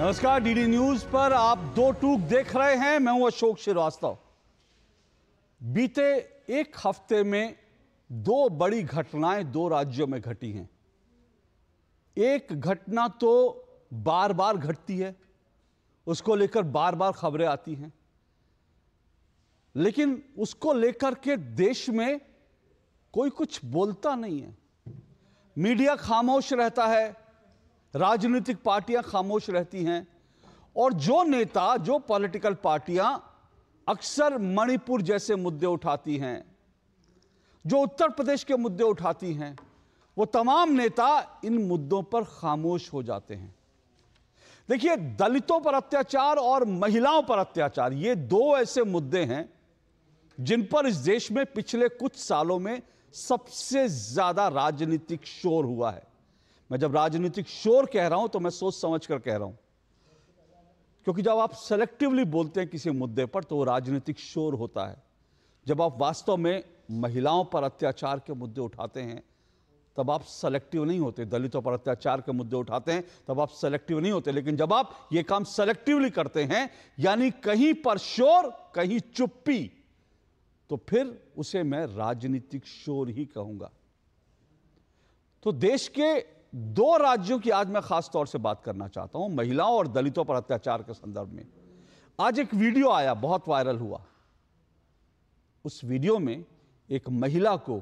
नमस्कार DD news पर आप दो टूक देख रहे हैं मैं हूं अशोक श्रीवास्तव बीते एक हफ्ते में दो बड़ी घटनाएं दो राज्यों में घटी हैं एक घटना तो बार बार घटती है उसको लेकर बार बार खबरें आती हैं लेकिन उसको लेकर के देश में कोई कुछ बोलता नहीं है मीडिया खामोश रहता है राजनीतिक पार्टियां खामोश रहती हैं और जो नेता जो पॉलिटिकल पार्टियां अक्सर मणिपुर जैसे मुद्दे उठाती हैं जो उत्तर प्रदेश के मुद्दे उठाती हैं वो तमाम नेता इन मुद्दों पर खामोश हो जाते हैं देखिए दलितों पर अत्याचार और महिलाओं पर अत्याचार ये दो ऐसे मुद्दे हैं जिन पर इस देश में पिछले कुछ सालों में सबसे ज्यादा राजनीतिक शोर हुआ है मैं जब राजनीतिक शोर कह रहा हूं तो मैं सोच समझ कर कह रहा हूं क्योंकि जब आप सेलेक्टिवली बोलते हैं किसी मुद्दे पर तो वो राजनीतिक शोर होता है जब आप वास्तव में महिलाओं पर अत्याचार के मुद्दे उठाते हैं तब आप सेलेक्टिव नहीं होते दलितों पर अत्याचार के मुद्दे उठाते हैं तब आप सेलेक्टिव नहीं होते लेकिन जब आप ये काम सेलेक्टिवली करते हैं यानी कहीं पर शोर कहीं चुप्पी तो फिर उसे मैं राजनीतिक शोर ही कहूंगा तो देश के दो राज्यों की आज मैं खास तौर से बात करना चाहता हूं महिलाओं और दलितों पर अत्याचार के संदर्भ में आज एक वीडियो आया बहुत वायरल हुआ उस वीडियो में एक महिला को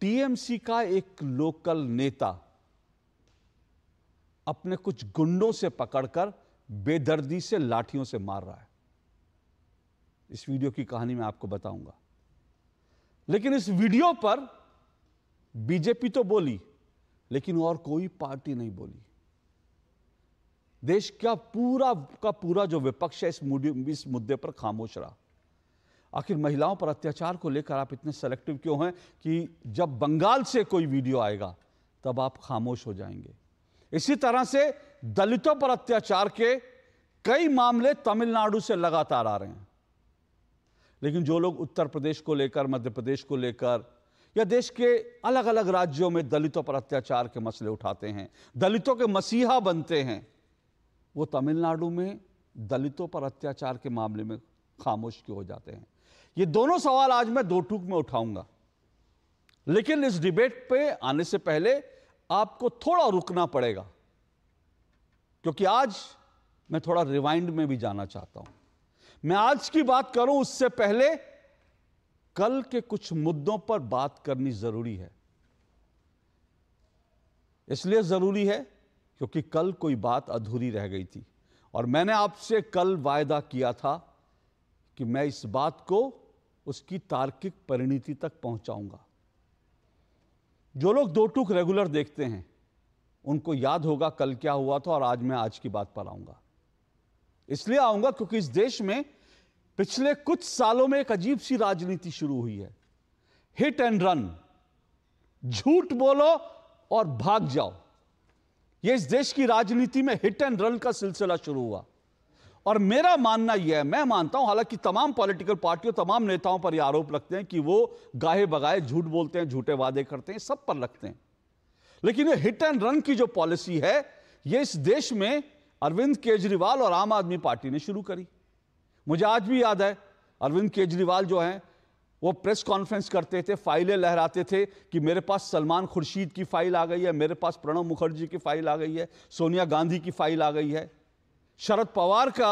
टीएमसी का एक लोकल नेता अपने कुछ गुंडों से पकड़कर बेदर्दी से लाठियों से मार रहा है इस वीडियो की कहानी मैं आपको बताऊंगा लेकिन इस वीडियो पर बीजेपी तो बोली लेकिन और कोई पार्टी नहीं बोली देश का पूरा का पूरा जो विपक्ष है इस इस मुद्दे पर खामोश रहा आखिर महिलाओं पर अत्याचार को लेकर आप इतने सेलेक्टिव क्यों हैं कि जब बंगाल से कोई वीडियो आएगा तब आप खामोश हो जाएंगे इसी तरह से दलितों पर अत्याचार के कई मामले तमिलनाडु से लगातार आ रहे हैं लेकिन जो लोग उत्तर प्रदेश को लेकर मध्य प्रदेश को लेकर या देश के अलग अलग राज्यों में दलितों पर अत्याचार के मसले उठाते हैं दलितों के मसीहा बनते हैं वो तमिलनाडु में दलितों पर अत्याचार के मामले में खामोश क्यों हो जाते हैं ये दोनों सवाल आज मैं दो टूक में उठाऊंगा लेकिन इस डिबेट पे आने से पहले आपको थोड़ा रुकना पड़ेगा क्योंकि आज मैं थोड़ा रिवाइंड में भी जाना चाहता हूं मैं आज की बात करूं उससे पहले कल के कुछ मुद्दों पर बात करनी जरूरी है इसलिए जरूरी है क्योंकि कल कोई बात अधूरी रह गई थी और मैंने आपसे कल वायदा किया था कि मैं इस बात को उसकी तार्किक परिणति तक पहुंचाऊंगा जो लोग दो टूक रेगुलर देखते हैं उनको याद होगा कल क्या हुआ था और आज मैं आज की बात पर आऊंगा इसलिए आऊंगा क्योंकि इस देश में पिछले कुछ सालों में एक अजीब सी राजनीति शुरू हुई है हिट एंड रन झूठ बोलो और भाग जाओ यह इस देश की राजनीति में हिट एंड रन का सिलसिला शुरू हुआ और मेरा मानना यह है मैं मानता हूं हालांकि तमाम पॉलिटिकल पार्टियों तमाम नेताओं पर यह आरोप लगते हैं कि वो गाहे बगाए झूठ बोलते हैं झूठे वादे करते हैं सब पर लगते हैं लेकिन ये हिट एंड रन की जो पॉलिसी है यह इस देश में अरविंद केजरीवाल और आम आदमी पार्टी ने शुरू करी मुझे आज भी याद है अरविंद केजरीवाल जो हैं वो प्रेस कॉन्फ्रेंस करते थे फाइलें लहराते थे कि मेरे पास सलमान खुर्शीद की फाइल आ गई है मेरे पास प्रणब मुखर्जी की फाइल आ गई है सोनिया गांधी की फाइल आ गई है शरद पवार का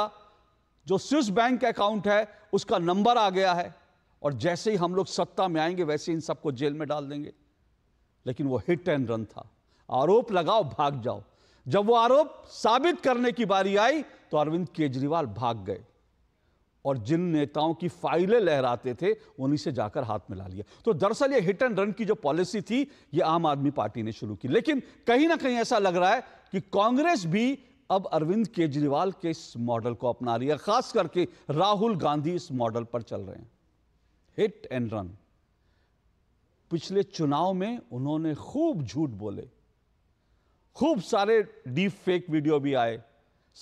जो स्विस बैंक अकाउंट है उसका नंबर आ गया है और जैसे ही हम लोग सत्ता में आएंगे वैसे इन सबको जेल में डाल देंगे लेकिन वो हिट एंड रन था आरोप लगाओ भाग जाओ जब वो आरोप साबित करने की बारी आई तो अरविंद केजरीवाल भाग गए और जिन नेताओं की फाइलें लहराते थे उन्हीं से जाकर हाथ मिला लिया तो दरअसल ये हिट एंड रन की जो पॉलिसी थी ये आम आदमी पार्टी ने शुरू की लेकिन कहीं ना कहीं ऐसा लग रहा है कि कांग्रेस भी अब अरविंद केजरीवाल के इस मॉडल को अपना रही है खास करके राहुल गांधी इस मॉडल पर चल रहे हैं हिट एंड रन पिछले चुनाव में उन्होंने खूब झूठ बोले खूब सारे डीप फेक वीडियो भी आए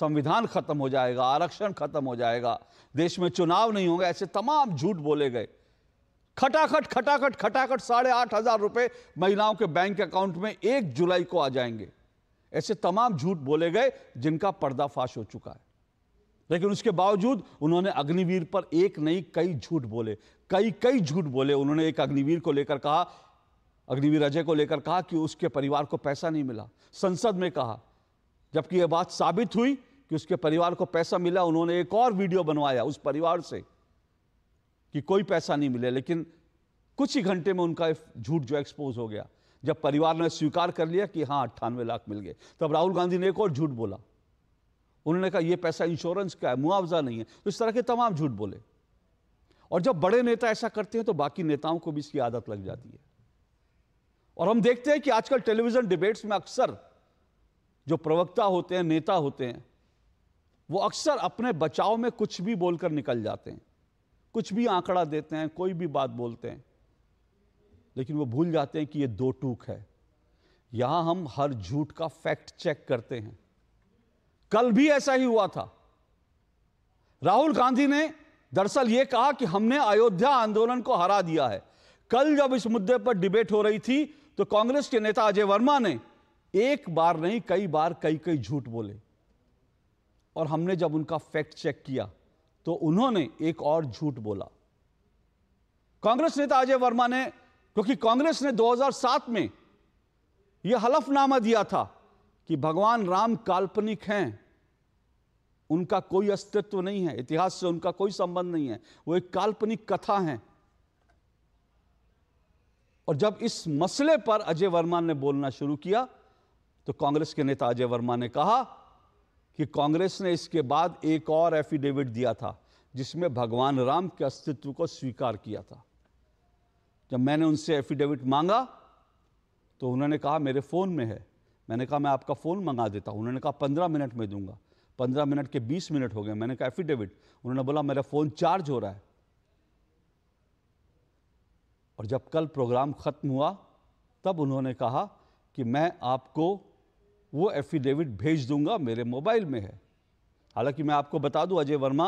संविधान खत्म हो जाएगा आरक्षण खत्म हो जाएगा देश में चुनाव नहीं होगा ऐसे तमाम झूठ बोले गए खटाखट खटाखट खटाखट साढ़े आठ हजार रुपए महिलाओं के बैंक अकाउंट में एक जुलाई को आ जाएंगे ऐसे तमाम झूठ बोले गए जिनका पर्दाफाश हो चुका है लेकिन उसके बावजूद उन्होंने अग्निवीर पर एक नहीं कई झूठ बोले कई कई झूठ बोले उन्होंने एक अग्निवीर को लेकर कहा अग्निवीर अजय को लेकर कहा कि उसके परिवार को पैसा नहीं मिला संसद में कहा जबकि यह बात साबित हुई कि उसके परिवार को पैसा मिला उन्होंने एक और वीडियो बनवाया उस परिवार से कि कोई पैसा नहीं मिले लेकिन कुछ ही घंटे में उनका झूठ जो एक्सपोज हो गया जब परिवार ने स्वीकार कर लिया कि हाँ अट्ठानवे लाख मिल गए तब राहुल गांधी ने एक और झूठ बोला उन्होंने कहा यह पैसा इंश्योरेंस का है मुआवजा नहीं है तो इस तरह के तमाम झूठ बोले और जब बड़े नेता ऐसा करते हैं तो बाकी नेताओं को भी इसकी आदत लग जाती है और हम देखते हैं कि आजकल टेलीविजन डिबेट्स में अक्सर जो प्रवक्ता होते हैं नेता होते हैं वो अक्सर अपने बचाव में कुछ भी बोलकर निकल जाते हैं कुछ भी आंकड़ा देते हैं कोई भी बात बोलते हैं लेकिन वो भूल जाते हैं कि ये दो टूक है यहां हम हर झूठ का फैक्ट चेक करते हैं कल भी ऐसा ही हुआ था राहुल गांधी ने दरअसल यह कहा कि हमने अयोध्या आंदोलन को हरा दिया है कल जब इस मुद्दे पर डिबेट हो रही थी तो कांग्रेस के नेता अजय वर्मा ने एक बार नहीं कई बार कई कई झूठ बोले और हमने जब उनका फैक्ट चेक किया तो उन्होंने एक और झूठ बोला कांग्रेस नेता अजय वर्मा ने क्योंकि कांग्रेस ने 2007 में यह हलफनामा दिया था कि भगवान राम काल्पनिक हैं उनका कोई अस्तित्व नहीं है इतिहास से उनका कोई संबंध नहीं है वो एक काल्पनिक कथा है और जब इस मसले पर अजय वर्मा ने बोलना शुरू किया तो कांग्रेस के नेता अजय वर्मा ने कहा कि कांग्रेस ने इसके बाद एक और एफिडेविट दिया था जिसमें भगवान राम के अस्तित्व को स्वीकार किया था जब मैंने उनसे एफिडेविट मांगा तो उन्होंने कहा मेरे फ़ोन में है मैंने कहा मैं आपका फ़ोन मंगा देता हूँ उन्होंने कहा पंद्रह मिनट में दूंगा पंद्रह मिनट के बीस मिनट हो गए मैंने कहा एफिडेविट उन्होंने बोला मेरा फ़ोन चार्ज हो रहा है और जब कल प्रोग्राम ख़त्म हुआ तब उन्होंने कहा कि मैं आपको वो एफिडेविट भेज दूंगा मेरे मोबाइल में है हालांकि मैं आपको बता दूं अजय वर्मा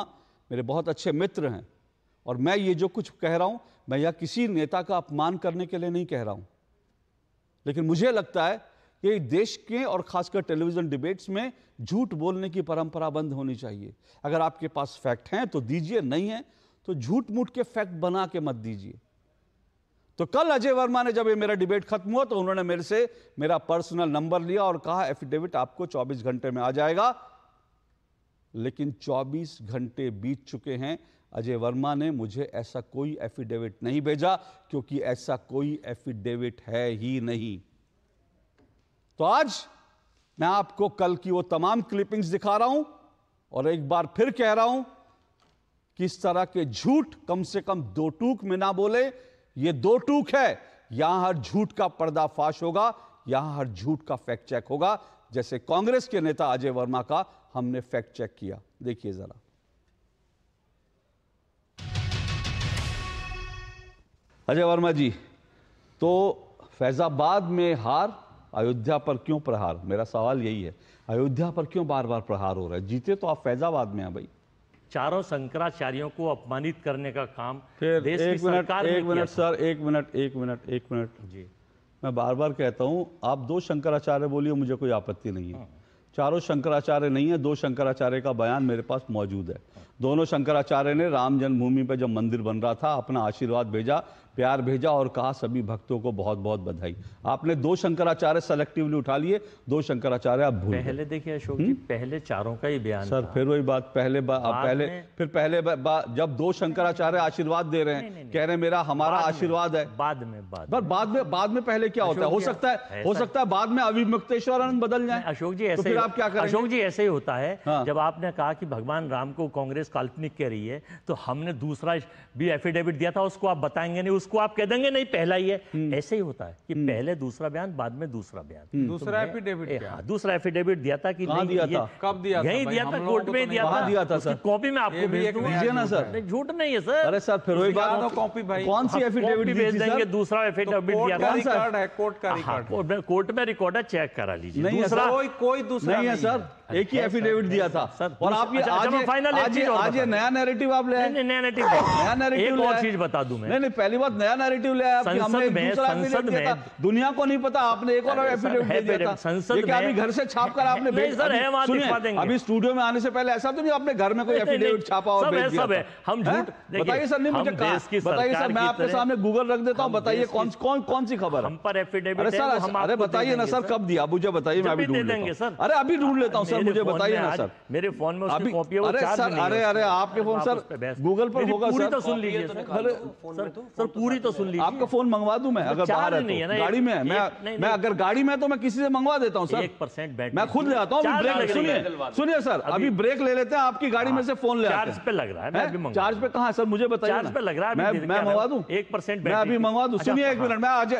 मेरे बहुत अच्छे मित्र हैं और मैं ये जो कुछ कह रहा हूं मैं यह किसी नेता का अपमान करने के लिए नहीं कह रहा हूं लेकिन मुझे लगता है कि देश के और खासकर टेलीविज़न डिबेट्स में झूठ बोलने की परंपरा बंद होनी चाहिए अगर आपके पास फैक्ट हैं तो दीजिए नहीं है तो झूठ मूठ के फैक्ट बना के मत दीजिए तो कल अजय वर्मा ने जब ये मेरा डिबेट खत्म हुआ तो उन्होंने मेरे से मेरा पर्सनल नंबर लिया और कहा एफिडेविट आपको 24 घंटे में आ जाएगा लेकिन 24 घंटे बीत चुके हैं अजय वर्मा ने मुझे ऐसा कोई एफिडेविट नहीं भेजा क्योंकि ऐसा कोई एफिडेविट है ही नहीं तो आज मैं आपको कल की वो तमाम क्लिपिंग्स दिखा रहा हूं और एक बार फिर कह रहा हूं कि इस तरह के झूठ कम से कम दो टूक में ना बोले ये दो टूक है यहां हर झूठ का पर्दाफाश होगा यहां हर झूठ का फैक्ट चेक होगा जैसे कांग्रेस के नेता अजय वर्मा का हमने फैक्ट चेक किया देखिए जरा अजय वर्मा जी तो फैजाबाद में हार अयोध्या पर क्यों प्रहार मेरा सवाल यही है अयोध्या पर क्यों बार बार प्रहार हो रहा है जीते तो आप फैजाबाद में हैं भाई चारों शंकराचार्यों को अपमानित करने का काम देश एक की सरकार एक मिनट सर एक मिनट एक मिनट एक मिनट जी मैं बार बार कहता हूँ आप दो शंकराचार्य बोलिए मुझे कोई आपत्ति नहीं है हाँ। चारों शंकराचार्य नहीं है दो शंकराचार्य का बयान मेरे पास मौजूद है दोनों शंकराचार्य ने राम जन्मभूमि पर जब मंदिर बन रहा था अपना आशीर्वाद भेजा प्यार भेजा और कहा सभी भक्तों को बहुत बहुत बधाई आपने दो शंकराचार्य सेलेक्टिवली उठा लिए दो शंकराचार्य आप भूल पहले देखिए अशोक जी हम्म? पहले चारों का ही बयान सर फिर वही बात पहले बा, आप पहले फिर पहले बा, बा, जब दो शंकराचार्य आशीर्वाद दे रहे हैं कह रहे हैं मेरा हमारा आशीर्वाद है बाद में बाद बाद में बाद में पहले क्या होता है हो सकता है हो सकता है बाद में अभिमुक्तेश्वर आनंद बदल जाए अशोक जी तो ऐसे आप क्या करेंगे अशोक जी ऐसे ही होता है हाँ। जब आपने कहा कि भगवान राम को कांग्रेस काल्पनिक कह रही है तो हमने दूसरा भी एफिडेविट दिया था उसको आप बताएंगे नहीं उसको आप कह देंगे नहीं पहला ही है हम्म। ऐसे ही होता है कि हम्म। पहले दूसरा बयान बाद में दूसरा बयान हम्म। तो दूसरा एफिडेविट हाँ, दूसरा एफिडेविट दिया था कि दिया था दिया यही तो दिया था कोर्ट में दिया था दिया था सर कॉपी में आपको ना सर झूठ नहीं है सर अरे सर फिर कॉपी भाई कौन सी एफिडेविट हाँ, भेज देंगे दूसरा एफिडेविट तो दिया था कोर्ट का रिकॉर्ड हाँ, है कोर्ट में रिकॉर्ड है चेक करा लीजिए नहीं दूसरा कोई कोई दूसरा नहीं है सर एक ही एफिडेविट दिया था सर और आप ये आज फाइनल आज ये नया नैरेटिव आप ले नया नैरेटिव नया नैरेटिव और चीज बता दूं मैं नहीं नहीं पहली बात नया नैरेटिव ले आया हमने दूसरा संसद में दुनिया को नहीं पता आपने एक और एफिडेविट दिया था संसद में अभी घर से छाप कर आपने भेज सर है वहां दिखा तो देंगे अभी स्टूडियो में आने से पहले ऐसा तो नहीं आपने घर में कोई एफिडेविट छापा और भेज दिया हम झूठ बताइए सर नहीं मुझे बताइए सर मैं आपके सामने गूगल रख देता हूँ बताइए कौन कौन कौन सी खबर हम पर एफिडेविट अरे बताइए ना सर कब दिया मुझे बताइए मैं अभी ढूंढ लेता हूँ अरे अभी ढूंढ लेता हूँ सर मुझे बताइए ना सर मेरे फोन में उसकी कॉपी है वो चार्ज सर अरे अरे आपके फोन सर गूगल पर होगा पूरी तो सुन लीजिए तो सर तो। सर पूरी तो सुन लीजिए आपका फोन मंगवा दूं मैं अगर बाहर है तो। गाड़ी में मैं मैं अगर गाड़ी में तो मैं किसी से मंगवा देता हूं सर 1% बैटरी मैं खुद ले आता हूं ब्रेक सुनिए सुनिए सर अभी ब्रेक ले लेते हैं आपकी गाड़ी में हाँ, से फोन ले चार्ज पे लग रहा है मैं अभी चार्ज पे कहां सर मुझे बताइए चार्ज पे लग रहा है मैं मैं मंगवा दूं 1% मैं अभी मंगवा दूं अच्छा, सुनिए एक हाँ। मिनट मैं आज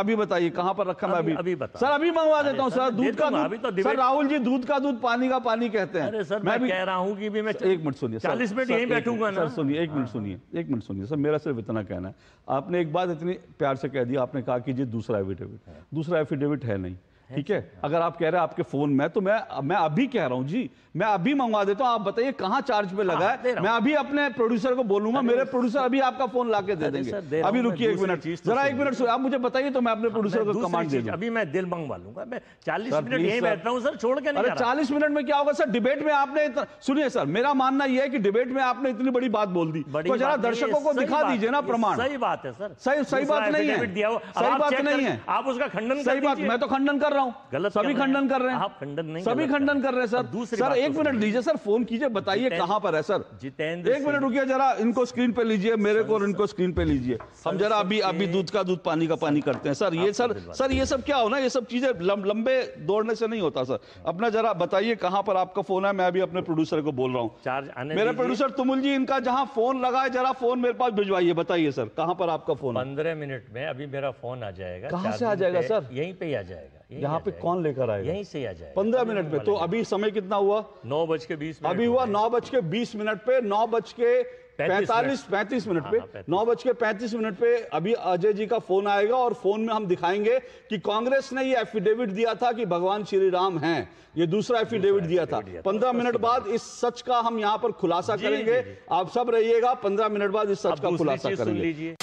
अभी बताइए कहां पर रखा मैं अभी सर अभी मंगवा देता हूं सर दूध का दूध सर राहुल जी दूध का दूध पानी का पानी कहते हैं अरे सर मैं, मैं कह रहा हूँ कि भी मैं एक मिनट सुनिए चालीस मिनट यहीं बैठूंगा सर सुनिए एक मिनट सुनिए एक मिनट सुनिए सर मेरा सिर्फ इतना कहना है आपने एक बात इतनी प्यार से कह दी आपने कहा कि जी दूसरा एफिडेविट दूसरा एफिडेविट है नहीं ठीक है अगर आप कह रहे हैं आपके फोन में तो मैं मैं अभी कह रहा हूं जी मैं अभी मंगवा देता हूं आप बताइए कहां चार्ज पे लगा हाँ, है मैं अभी अपने प्रोड्यूसर को बोलूंगा मेरे प्रोड्यूसर अभी आपका फोन लाके दे देंगे अभी रुकिए एक मिनट तो जरा एक मिनट आप मुझे बताइए तो मैं अपने प्रोड्यूसर हाँ, को कमांड दे अभी मैं दिल मंगवा लूंगा चालीस मिनट यही हूँ सर छोड़ के अरे चालीस मिनट में क्या होगा सर डिबेट में आपने सुनिए सर मेरा मानना यह है कि डिबेट में आपने इतनी बड़ी बात बोल दी तो जरा दर्शकों को दिखा दीजिए ना प्रमाण सही बात है सर सही सही बात नहीं है सही बात नहीं है आप उसका खंडन सही बात मैं तो खंडन कर रहा रहा हूँ गलत सभी खंडन कर रहे हैं आप खंडन नहीं सभी खंडन कर रहे हैं सर दूसरी सर एक तो मिनट लीजिए सर फोन कीजिए बताइए कहाँ पर है सर जितेंद्र एक मिनट रुकिए जरा इनको स्क्रीन पे लीजिए मेरे को और इनको स्क्रीन पे लीजिए हम जरा अभी अभी दूध का दूध पानी का पानी करते हैं सर ये सर सर ये सब क्या हो ना ये सब चीजें लंबे दौड़ने से नहीं होता सर हाँ। अपना जरा बताइए कहाँ पर आपका फोन है मैं अभी अपने प्रोड्यूसर को बोल रहा हूँ मेरे प्रोड्यूसर तुमुल जी इनका जहाँ फोन लगा है जरा फोन मेरे पास भिजवाइए बताइए सर कहाँ पर आपका फोन पंद्रह मिनट में अभी मेरा फोन आ जाएगा कहाँ से आ जाएगा सर यहीं पे ही आ जाएगा यहाँ पे कौन लेकर आएगा यहीं से आ जाए पंद्रह मिनट में तो अभी समय कितना हुआ नौ बज के बीस अभी हुआ नौ बज के बीस मिनट पे नौ बज के पैंतालीस पैंतीस मिनट हाँ, पे हाँ, नौ बज के पैंतीस मिनट पे अभी अजय जी का फोन आएगा और फोन में हम दिखाएंगे कि कांग्रेस ने ये एफिडेविट दिया था कि भगवान श्री राम हैं ये दूसरा एफिडेविट दिया था पंद्रह मिनट बाद इस सच का हम यहाँ पर खुलासा करेंगे आप सब रहिएगा पंद्रह मिनट बाद इस सच का खुलासा करेंगे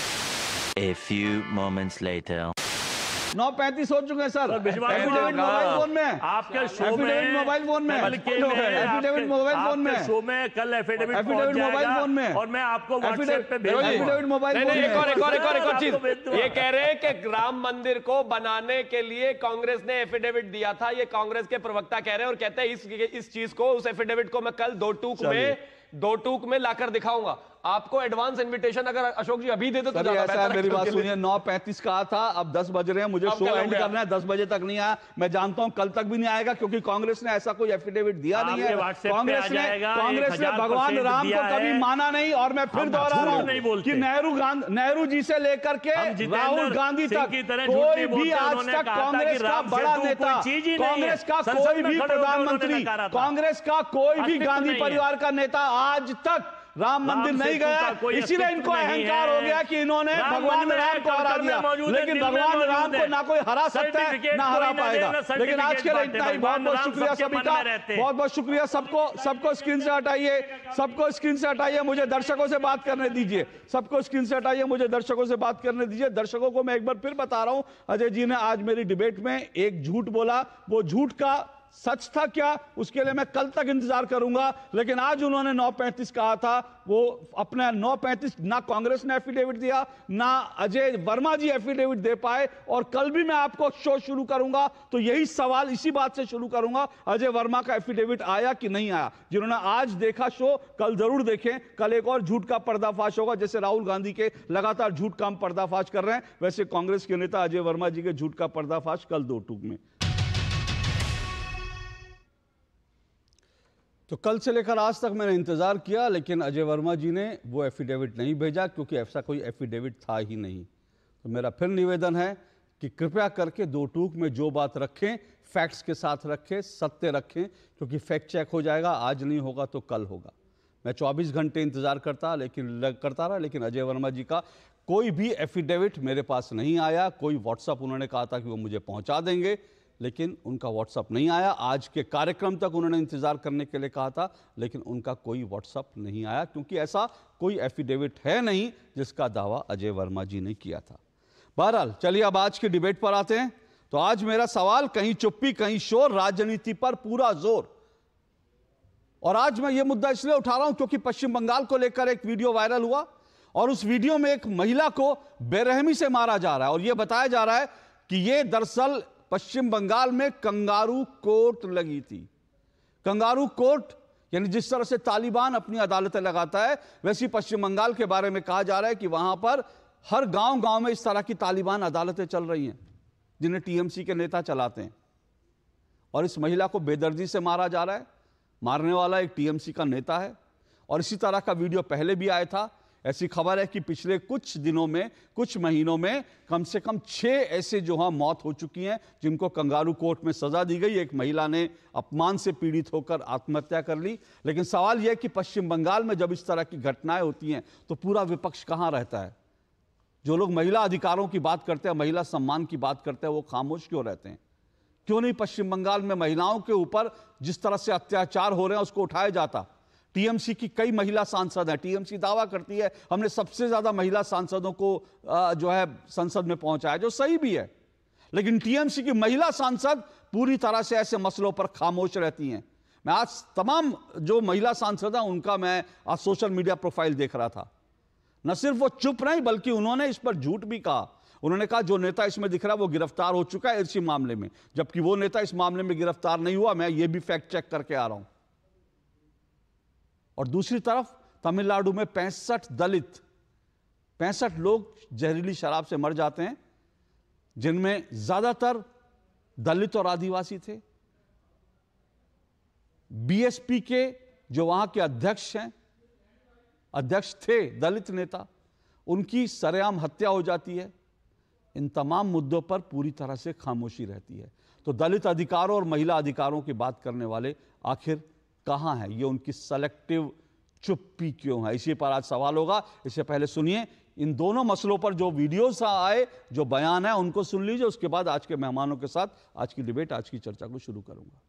A few moments later. नौ पैंतीस हो चुके हैं सर मोबाइल फोन में आपके शो में मोबाइल फोन में एफिडेविट मोबाइल फोन में शो में कल एफिडेविट एफिडेविट मोबाइल फोन में और मैं आपको एफिडेविट मोबाइल फोन एक और एक और एक और चीज ये कह रहे हैं कि राम मंदिर को बनाने के लिए कांग्रेस ने एफिडेविट दिया था ये कांग्रेस के प्रवक्ता कह रहे हैं और कहते हैं इस इस चीज को उस एफिडेविट को मैं कल दो टूक में दो टूक में लाकर दिखाऊंगा आपको एडवांस इनविटेशन अगर अशोक जी अभी दे दो तो ऐसा है मेरी बात सुनिए नौ पैंतीस का था अब दस बज रहे हैं मुझे शो एंड करना है दस बजे तक नहीं आया मैं जानता हूँ कल तक भी नहीं आएगा क्योंकि कांग्रेस ने ऐसा कोई एफिडेविट दिया नहीं है कांग्रेस ने कांग्रेस ने भगवान राम को कभी माना नहीं और मैं फिर दोहरा रहा हूँ कि नेहरू नेहरू जी से लेकर के राहुल गांधी तक कोई भी आज तक कांग्रेस का बड़ा नेता कांग्रेस का कोई भी प्रधानमंत्री कांग्रेस का कोई भी गांधी परिवार का नेता आज तक राम मंदिर नहीं गया इसीलिए इनको अहंकार हो गया कि इन्होंने भगवान राम को हरा दिया लेकिन भगवान राम को ना कोई हरा सकता है ना हरा पाएगा लेकिन आज के लिए इतना ही बहुत बहुत शुक्रिया सभी का बहुत बहुत शुक्रिया सबको सबको स्क्रीन से हटाइए सबको स्क्रीन से हटाइए मुझे दर्शकों से बात करने दीजिए सबको स्क्रीन से हटाइए मुझे दर्शकों से बात करने दीजिए दर्शकों को मैं एक बार फिर बता रहा हूं अजय जी ने आज मेरी डिबेट में एक झूठ बोला वो झूठ का सच था क्या उसके लिए मैं कल तक इंतजार करूंगा लेकिन आज उन्होंने 9:35 कहा था वो अपना 9:35 ना कांग्रेस ने एफिडेविट दिया ना अजय वर्मा जी एफिडेविट दे पाए और कल भी मैं आपको शो शुरू करूंगा तो यही सवाल इसी बात से शुरू करूंगा अजय वर्मा का एफिडेविट आया कि नहीं आया जिन्होंने आज देखा शो कल जरूर देखें कल एक और झूठ का पर्दाफाश होगा जैसे राहुल गांधी के लगातार झूठ काम पर्दाफाश कर रहे हैं वैसे कांग्रेस के नेता अजय वर्मा जी के झूठ का पर्दाफाश कल दो टूक में तो कल से लेकर आज तक मैंने इंतज़ार किया लेकिन अजय वर्मा जी ने वो एफिडेविट नहीं भेजा क्योंकि ऐसा कोई एफिडेविट था ही नहीं तो मेरा फिर निवेदन है कि कृपया करके दो टूक में जो बात रखें फैक्ट्स के साथ रखें सत्य रखें क्योंकि फैक्ट चेक हो जाएगा आज नहीं होगा तो कल होगा मैं 24 घंटे इंतज़ार करता लेकिन करता रहा लेकिन अजय वर्मा जी का कोई भी एफिडेविट मेरे पास नहीं आया कोई व्हाट्सअप उन्होंने कहा था कि वो मुझे पहुंचा देंगे लेकिन उनका व्हाट्सअप नहीं आया आज के कार्यक्रम तक उन्होंने इंतज़ार करने के लिए कहा था लेकिन उनका कोई व्हाट्सअप नहीं आया क्योंकि ऐसा कोई एफिडेविट है नहीं जिसका दावा अजय वर्मा जी ने किया था बहरहाल चलिए अब आज के डिबेट पर आते हैं तो आज मेरा सवाल कहीं चुप्पी कहीं शोर राजनीति पर पूरा जोर और आज मैं ये मुद्दा इसलिए उठा रहा हूं क्योंकि पश्चिम बंगाल को लेकर एक वीडियो वायरल हुआ और उस वीडियो में एक महिला को बेरहमी से मारा जा रहा है और यह बताया जा रहा है कि यह दरअसल पश्चिम बंगाल में कंगारू कोर्ट लगी थी कंगारू कोर्ट यानी जिस तरह से तालिबान अपनी अदालतें लगाता है वैसी पश्चिम बंगाल के बारे में कहा जा रहा है कि वहां पर हर गांव गांव में इस तरह की तालिबान अदालतें चल रही हैं जिन्हें टीएमसी के नेता चलाते हैं और इस महिला को बेदर्दी से मारा जा रहा है मारने वाला एक टीएमसी का नेता है और इसी तरह का वीडियो पहले भी आया था ऐसी खबर है कि पिछले कुछ दिनों में कुछ महीनों में कम से कम छः ऐसे जो हाँ मौत हो चुकी हैं जिनको कंगारू कोर्ट में सजा दी गई एक महिला ने अपमान से पीड़ित होकर आत्महत्या कर ली लेकिन सवाल यह है कि पश्चिम बंगाल में जब इस तरह की घटनाएं होती हैं तो पूरा विपक्ष कहाँ रहता है जो लोग महिला अधिकारों की बात करते हैं महिला सम्मान की बात करते हैं वो खामोश क्यों रहते हैं क्यों नहीं पश्चिम बंगाल में महिलाओं के ऊपर जिस तरह से अत्याचार हो रहे हैं उसको उठाया जाता टीएमसी की कई महिला सांसद हैं टीएमसी दावा करती है हमने सबसे ज्यादा महिला सांसदों को जो है संसद में पहुंचाया जो सही भी है लेकिन टीएमसी की महिला सांसद पूरी तरह से ऐसे मसलों पर खामोश रहती हैं मैं आज तमाम जो महिला सांसद हैं उनका मैं आज सोशल मीडिया प्रोफाइल देख रहा था न सिर्फ वो चुप नहीं बल्कि उन्होंने इस पर झूठ भी कहा उन्होंने कहा जो नेता इसमें दिख रहा है वो गिरफ्तार हो चुका है इसी मामले में जबकि वो नेता इस मामले में गिरफ्तार नहीं हुआ मैं ये भी फैक्ट चेक करके आ रहा हूं और दूसरी तरफ तमिलनाडु में पैंसठ दलित पैंसठ लोग जहरीली शराब से मर जाते हैं जिनमें ज़्यादातर दलित और आदिवासी थे बीएसपी के जो वहां के अध्यक्ष हैं अध्यक्ष थे दलित नेता उनकी सरेआम हत्या हो जाती है इन तमाम मुद्दों पर पूरी तरह से खामोशी रहती है तो दलित अधिकारों और महिला अधिकारों की बात करने वाले आखिर कहाँ है ये उनकी सेलेक्टिव चुप्पी क्यों है इसी पर आज सवाल होगा इससे पहले सुनिए इन दोनों मसलों पर जो वीडियोस आए जो बयान है उनको सुन लीजिए उसके बाद आज के मेहमानों के साथ आज की डिबेट आज की चर्चा को शुरू करूंगा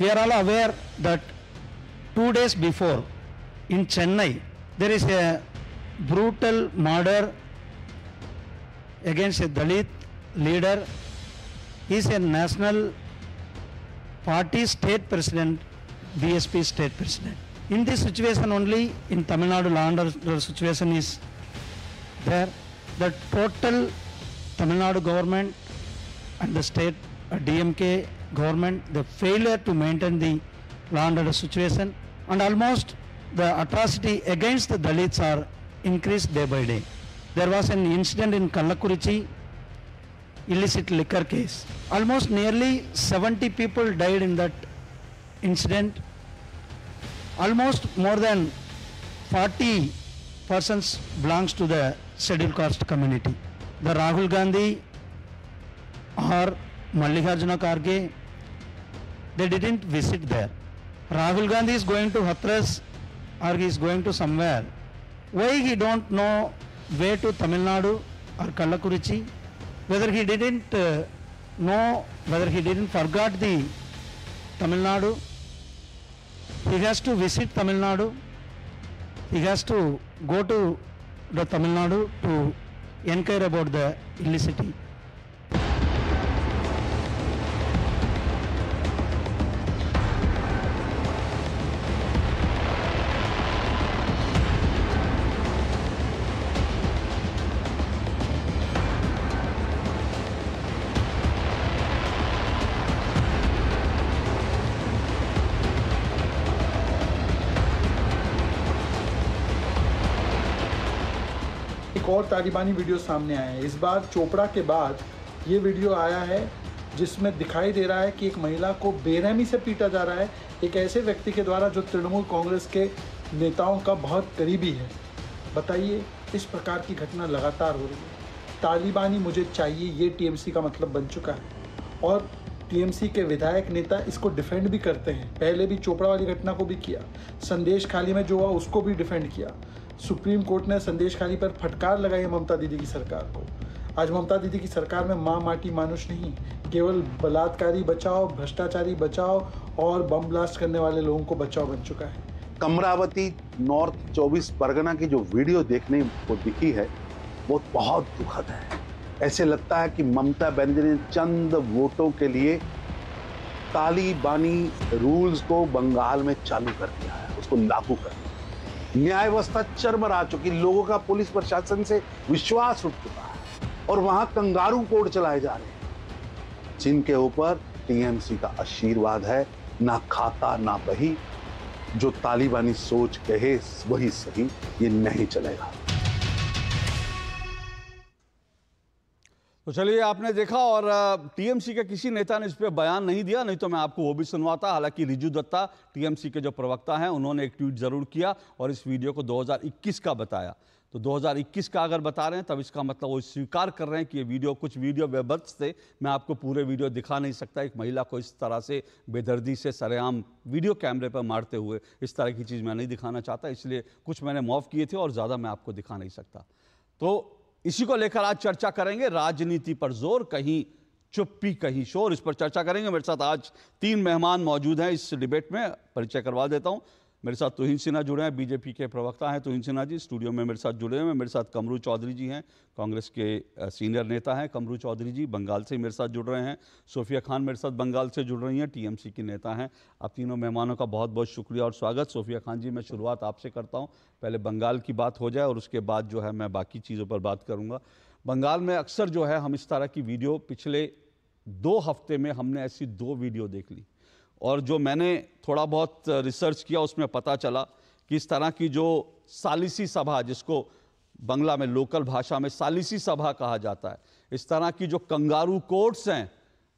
We are all aware that two days before in Chennai there is a brutal murder against a Dalit leader. He is a national party state president, BSP state president. In this situation only, in Tamil Nadu land situation is there. The total Tamil Nadu government and the state uh, DMK government, the failure to maintain the law and order situation, and almost the atrocity against the Dalits are increased day by day. There was an incident in Kallakurichi, illicit liquor case. Almost nearly 70 people died in that incident. Almost more than 40 persons belongs to the scheduled caste community. The Rahul Gandhi or Mallikarjuna Karge they didn't visit there. Rahul Gandhi is going to Hathras or he is going to somewhere. Why he don't know way to Tamil Nadu or Kallakurichi? Whether he didn't uh, know, whether he didn't forget the Tamil Nadu? He has to visit Tamil Nadu. He has to go to the Tamil Nadu to inquire about the illicity. और तालिबानी video सामने आया है इस बार चोपड़ा के बाद ये video आया है जिसमें दिखाई दे रहा है कि एक महिला को बेरहमी से पीटा जा रहा है एक ऐसे व्यक्ति के द्वारा जो तृणमूल कांग्रेस के नेताओं का बहुत करीबी है बताइए इस प्रकार की घटना लगातार हो रही है तालिबानी मुझे चाहिए ये टीएमसी का मतलब बन चुका है और टीएमसी के विधायक नेता इसको डिफेंड भी करते हैं पहले भी चोपड़ा वाली घटना को भी किया संदेश खाली में जो हुआ उसको भी डिफेंड किया सुप्रीम कोर्ट ने संदेश खाली पर फटकार लगाई है ममता दीदी की सरकार को आज ममता दीदी की सरकार में माँ माटी मानुष नहीं केवल बलात्कारी बचाओ भ्रष्टाचारी बचाओ और बम ब्लास्ट करने वाले लोगों को बचाव बन चुका है कमरावती नॉर्थ चौबीस परगना की जो वीडियो देखने को दिखी है वो बहुत दुखद है ऐसे लगता है कि ममता बनर्जी ने चंद वोटों के लिए तालिबानी रूल्स को बंगाल में चालू कर दिया है उसको लागू कर दिया न्याय व्यवस्था चरमरा चुकी लोगों का पुलिस प्रशासन से विश्वास उठ चुका है और वहां कंगारू कोड चलाए जा रहे हैं जिनके ऊपर टीएमसी का आशीर्वाद है ना खाता ना बही जो तालिबानी सोच कहे वही सही ये नहीं चलेगा तो चलिए आपने देखा और टीएमसी के किसी नेता ने इस पर बयान नहीं दिया नहीं तो मैं आपको वो भी सुनवाता हालांकि रिजू दत्ता टीएमसी के जो प्रवक्ता हैं उन्होंने एक ट्वीट जरूर किया और इस वीडियो को 2021 का बताया तो 2021 का अगर बता रहे हैं तब इसका मतलब वो स्वीकार कर रहे हैं कि ये वीडियो कुछ वीडियो व्यवस्थ थे मैं आपको पूरे वीडियो दिखा नहीं सकता एक महिला को इस तरह से बेदर्दी से सरेआम वीडियो कैमरे पर मारते हुए इस तरह की चीज़ मैं नहीं दिखाना चाहता इसलिए कुछ मैंने मौफ़ किए थे और ज़्यादा मैं आपको दिखा नहीं सकता तो इसी को लेकर आज चर्चा करेंगे राजनीति पर जोर कहीं चुप्पी कहीं शोर इस पर चर्चा करेंगे मेरे साथ आज तीन मेहमान मौजूद हैं इस डिबेट में परिचय करवा देता हूं मेरे साथ तुहिन तो सिन्हा जुड़े हैं बीजेपी के प्रवक्ता हैं तुहिन तो सिन्हा जी स्टूडियो में मेरे साथ जुड़े हुए मेरे साथ कमरू चौधरी जी हैं कांग्रेस के सीनियर नेता हैं कमरू चौधरी जी बंगाल से मेरे साथ जुड़ रहे हैं सोफिया खान मेरे साथ बंगाल से जुड़ रही हैं टीएमसी की नेता हैं आप तीनों मेहमानों का बहुत बहुत शुक्रिया और स्वागत सोफिया खान जी मैं शुरुआत आपसे करता हूँ पहले बंगाल की बात हो जाए और उसके बाद जो है मैं बाकी चीज़ों पर बात करूँगा बंगाल में अक्सर जो है हम इस तरह की वीडियो पिछले दो हफ्ते में हमने ऐसी दो वीडियो देख ली और जो मैंने थोड़ा बहुत रिसर्च किया उसमें पता चला कि इस तरह की जो सालिसी सभा जिसको बंगला में लोकल भाषा में सालिसी सभा कहा जाता है इस तरह की जो कंगारू कोर्ट्स हैं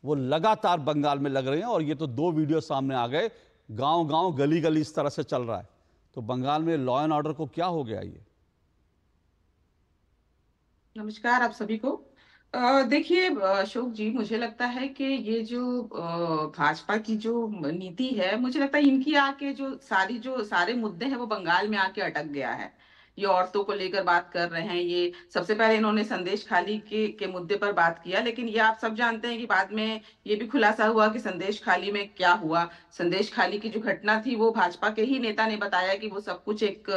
वो लगातार बंगाल में लग रहे हैं और ये तो दो वीडियो सामने आ गए गांव गांव गली गली इस तरह से चल रहा है तो बंगाल में लॉ एंड ऑर्डर को क्या हो गया ये नमस्कार आप सभी को देखिए अशोक जी मुझे लगता है कि ये जो भाजपा की जो नीति है मुझे लगता है इनकी आके जो सारी जो सारे मुद्दे हैं वो बंगाल में आके अटक गया है ये औरतों को लेकर बात कर रहे हैं ये सबसे पहले इन्होंने संदेश खाली के के मुद्दे पर बात किया लेकिन ये आप सब जानते हैं कि बाद में ये भी खुलासा हुआ कि संदेश खाली में क्या हुआ संदेश खाली की जो घटना थी वो भाजपा के ही नेता ने बताया कि वो सब कुछ एक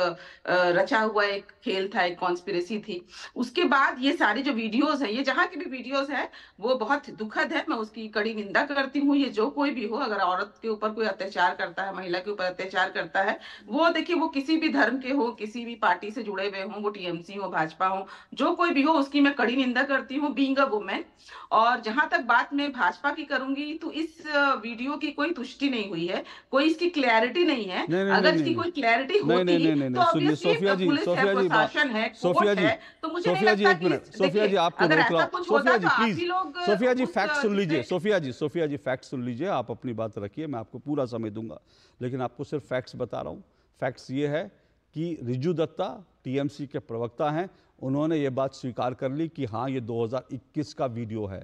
रचा हुआ एक खेल था एक कॉन्स्पिरेसी थी उसके बाद ये सारे जो वीडियोज है ये जहाँ की भी वीडियोज है वो बहुत दुखद है मैं उसकी कड़ी निंदा करती हूँ ये जो कोई भी हो अगर औरत के ऊपर कोई अत्याचार करता है महिला के ऊपर अत्याचार करता है वो देखिए वो किसी भी धर्म के हो किसी भी पार्टी पार्टी से जुड़े हुए हों वो टीएमसी हो भाजपा हो जो कोई भी हो उसकी मैं कड़ी निंदा करती हूँ बींग अ वुमेन और जहां तक बात मैं भाजपा की करूंगी तो इस वीडियो की कोई तुष्टि नहीं हुई है कोई इसकी क्लैरिटी नहीं है नहीं, नहीं, अगर इसकी कोई क्लैरिटी होती तो आप अपनी बात रखिए मैं आपको पूरा समय दूंगा लेकिन आपको सिर्फ फैक्ट्स बता रहा हूँ फैक्ट्स ये है कि रिजू दत्ता टीएमसी के प्रवक्ता हैं उन्होंने ये बात स्वीकार कर ली कि हाँ ये 2021 का वीडियो है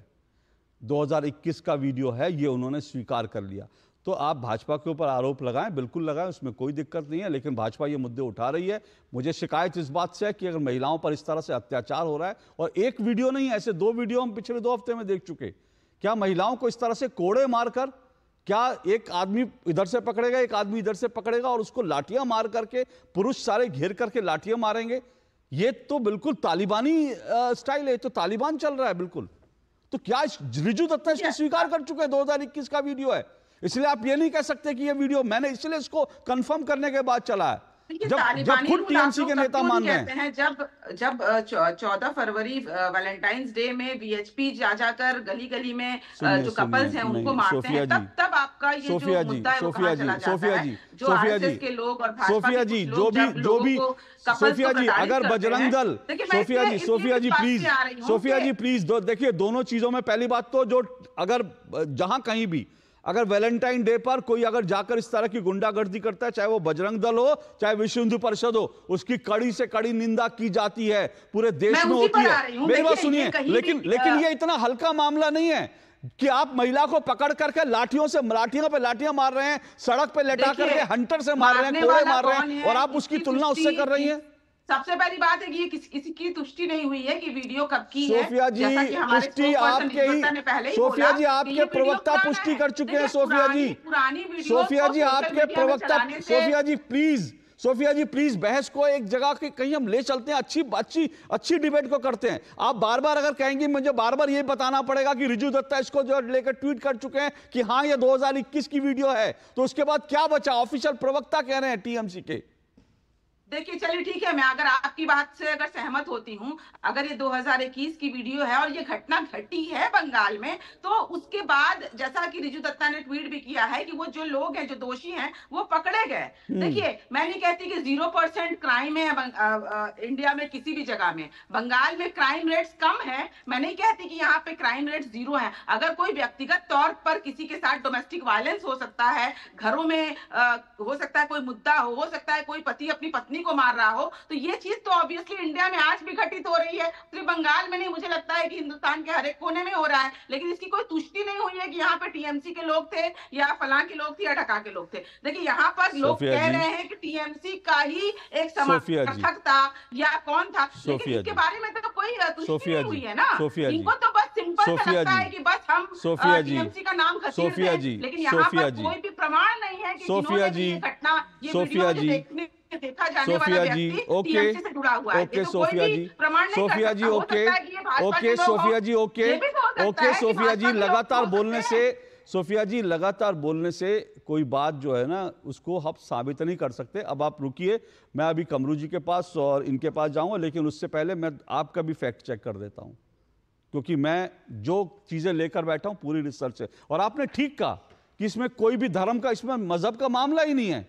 2021 का वीडियो है ये उन्होंने स्वीकार कर लिया तो आप भाजपा के ऊपर आरोप लगाएं बिल्कुल लगाएं उसमें कोई दिक्कत नहीं है लेकिन भाजपा ये मुद्दे उठा रही है मुझे शिकायत इस बात से है कि अगर महिलाओं पर इस तरह से अत्याचार हो रहा है और एक वीडियो नहीं ऐसे दो वीडियो हम पिछले दो हफ्ते में देख चुके क्या महिलाओं को इस तरह से कोड़े मारकर क्या एक आदमी इधर से पकड़ेगा एक आदमी इधर से पकड़ेगा और उसको लाठियां मार करके पुरुष सारे घेर करके लाठियां मारेंगे ये तो बिल्कुल तालिबानी स्टाइल है तो तालिबान चल रहा है बिल्कुल तो क्या रिजु दत्ता इसको स्वीकार कर चुके हैं दो हजार इक्कीस का वीडियो है इसलिए आप ये नहीं कह सकते कि यह वीडियो मैंने इसलिए इसको कंफर्म करने के बाद चला है जब जब खुद टीएमसी के नेता मान रहे हैं जब जब चौदह फरवरी वैलेंटाइंस डे में वीएचपी जा जाकर गली गली में जो कपल्स हैं उनको मारते हैं तब तब आपका ये जो मुद्दा है वो कहां चला जाता है जो आरएसएस के लोग और सोफिया जी जो भी जो भी सोफिया जी अगर Bajrang Dal Sophia ji Sophia ji please Sophia ji please देखिए दोनों चीजों में पहली बात तो जो अगर जहां कहीं भी अगर वैलेंटाइन डे पर कोई अगर जाकर इस तरह की गुंडागर्दी करता है चाहे वो बजरंग दल हो चाहे विश्व हिंदू परिषद हो उसकी कड़ी से कड़ी निंदा की जाती है पूरे देश में होती है मेरी बात सुनिए लेकिन लेकिन ये इतना हल्का मामला नहीं है कि आप महिला को पकड़ करके लाठियों से लाठियों पे लाठियां मार रहे हैं सड़क पे लेटा करके हंटर से मार रहे हैं कोड़े मार रहे हैं और आप उसकी तुलना उससे कर रही है सबसे पहली बात है कि ये किस, की तुष्टि नहीं हुई है कि वीडियो कब की सोफिया जी पुष्टि आपके ही सोफिया जी आपके प्रवक्ता पुष्टि कर चुके हैं सोफिया जी पुरानी सोफिया जी आपके प्रवक्ता Sophia ji please Sophia ji please बहस को एक जगह के कहीं हम ले चलते हैं अच्छी अच्छी अच्छी डिबेट को करते हैं आप बार बार अगर कहेंगे मुझे बार बार ये बताना पड़ेगा कि रिजू दत्ता इसको जो लेकर ट्वीट कर चुके हैं कि हाँ ये 2021 की वीडियो है तो उसके बाद क्या बचा ऑफिशियल प्रवक्ता कह रहे हैं टीएमसी के देखिए चलिए ठीक है मैं अगर आपकी बात से अगर सहमत होती हूँ अगर ये 2021 की वीडियो है और ये घटना घटी है बंगाल में तो उसके बाद जैसा कि रिजु दत्ता ने ट्वीट भी किया है कि वो जो लोग हैं जो दोषी हैं वो पकड़े गए हम्म। देखिए मैं नहीं कहती कि जीरो परसेंट क्राइम है आ, आ, इंडिया में किसी भी जगह में बंगाल में क्राइम रेट्स कम है मैं नहीं कहती कि यहाँ पे क्राइम रेट जीरो है अगर कोई व्यक्तिगत तौर पर किसी के साथ डोमेस्टिक वायलेंस हो सकता है घरों में हो सकता है कोई मुद्दा हो सकता है कोई पति अपनी पत्नी मोदी को मार रहा हो तो ये चीज तो ऑब्वियसली इंडिया में आज भी घटित हो रही है सिर्फ तो बंगाल में नहीं मुझे लगता है कि हिंदुस्तान के हर एक कोने में हो रहा है लेकिन इसकी कोई तुष्टि नहीं हुई है कि यहाँ पे टीएमसी के लोग थे या फलां के लोग थे या ढका के लोग थे देखिए यहाँ पर लोग कह रहे हैं कि टीएमसी का ही एक समर्थक था या कौन था लेकिन इसके बारे में तो कोई तुष्टि हुई है ना इनको तो बस सिंपल लगता है कि बस हम सोफिया जी का नाम सोफिया जी लेकिन यहाँ पर कोई भी प्रमाण नहीं है कि सोफिया जी घटना Sophia ji Sophia ji okay okay तो सोफिया जी तो Sophia ji okay okay Sophia ji okay okay Sophia ji लगातार बोलने से सोफिया जी लगातार बोलने से कोई बात जो है ना उसको हम साबित नहीं कर सकते अब आप रुकिए मैं अभी कमरू जी के पास और इनके पास जाऊंगा लेकिन उससे पहले मैं आपका भी फैक्ट चेक कर देता हूं क्योंकि मैं जो चीज़ें लेकर बैठा हूं पूरी रिसर्च है और आपने ठीक कहा कि इसमें कोई भी धर्म का इसमें मजहब का मामला ही नहीं है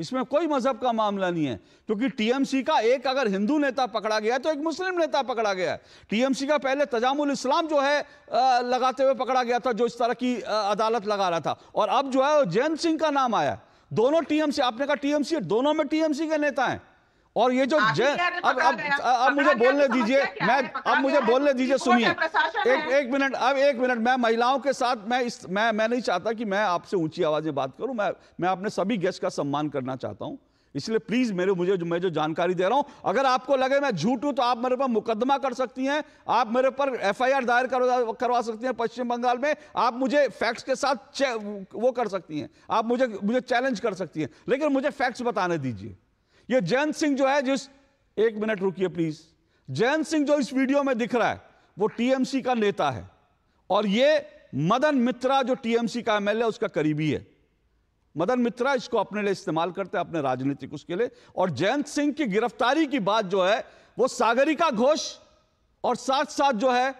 इसमें कोई मजहब का मामला नहीं है क्योंकि टीएमसी का एक अगर हिंदू नेता पकड़ा गया तो एक मुस्लिम नेता पकड़ा गया टीएमसी का पहले तजामुल इस्लाम जो है आ, लगाते हुए पकड़ा गया था जो इस तरह की आ, अदालत लगा रहा था और अब जो है जयंत सिंह का नाम आया दोनों टीएमसी आपने कहा टीएमसी दोनों में टीएमसी के नेता हैं और ये जो जय अब अब अब मुझे बोलने दीजिए मैं अब मुझे बोलने दीजिए सुनिए एक एक मिनट अब एक मिनट मैं महिलाओं के साथ मैं इस मैं मैं नहीं चाहता कि मैं आपसे ऊंची आवाज में बात करूं मैं मैं अपने सभी गेस्ट का सम्मान करना चाहता हूं इसलिए प्लीज मेरे मुझे मैं जो जानकारी दे रहा हूं अगर आपको लगे मैं झूठ हूं तो आप मेरे पर मुकदमा कर सकती हैं आप मेरे पर एफआईआर दायर करवा सकती हैं पश्चिम बंगाल में आप मुझे फैक्ट्स के साथ वो कर सकती हैं आप मुझे मुझे चैलेंज कर सकती हैं लेकिन मुझे फैक्ट्स बताने दीजिए ये जयंत सिंह जो है जिस एक मिनट रुकिए प्लीज जयंत सिंह जो इस वीडियो में दिख रहा है वो टीएमसी का नेता है और ये मदन मित्रा जो टीएमसी का एमएलए उसका करीबी है मदन मित्रा इसको अपने लिए इस्तेमाल करते हैं अपने राजनीतिक उसके लिए और जयंत सिंह की गिरफ्तारी की बात जो है वो सागरिका घोष और साथ साथ जो है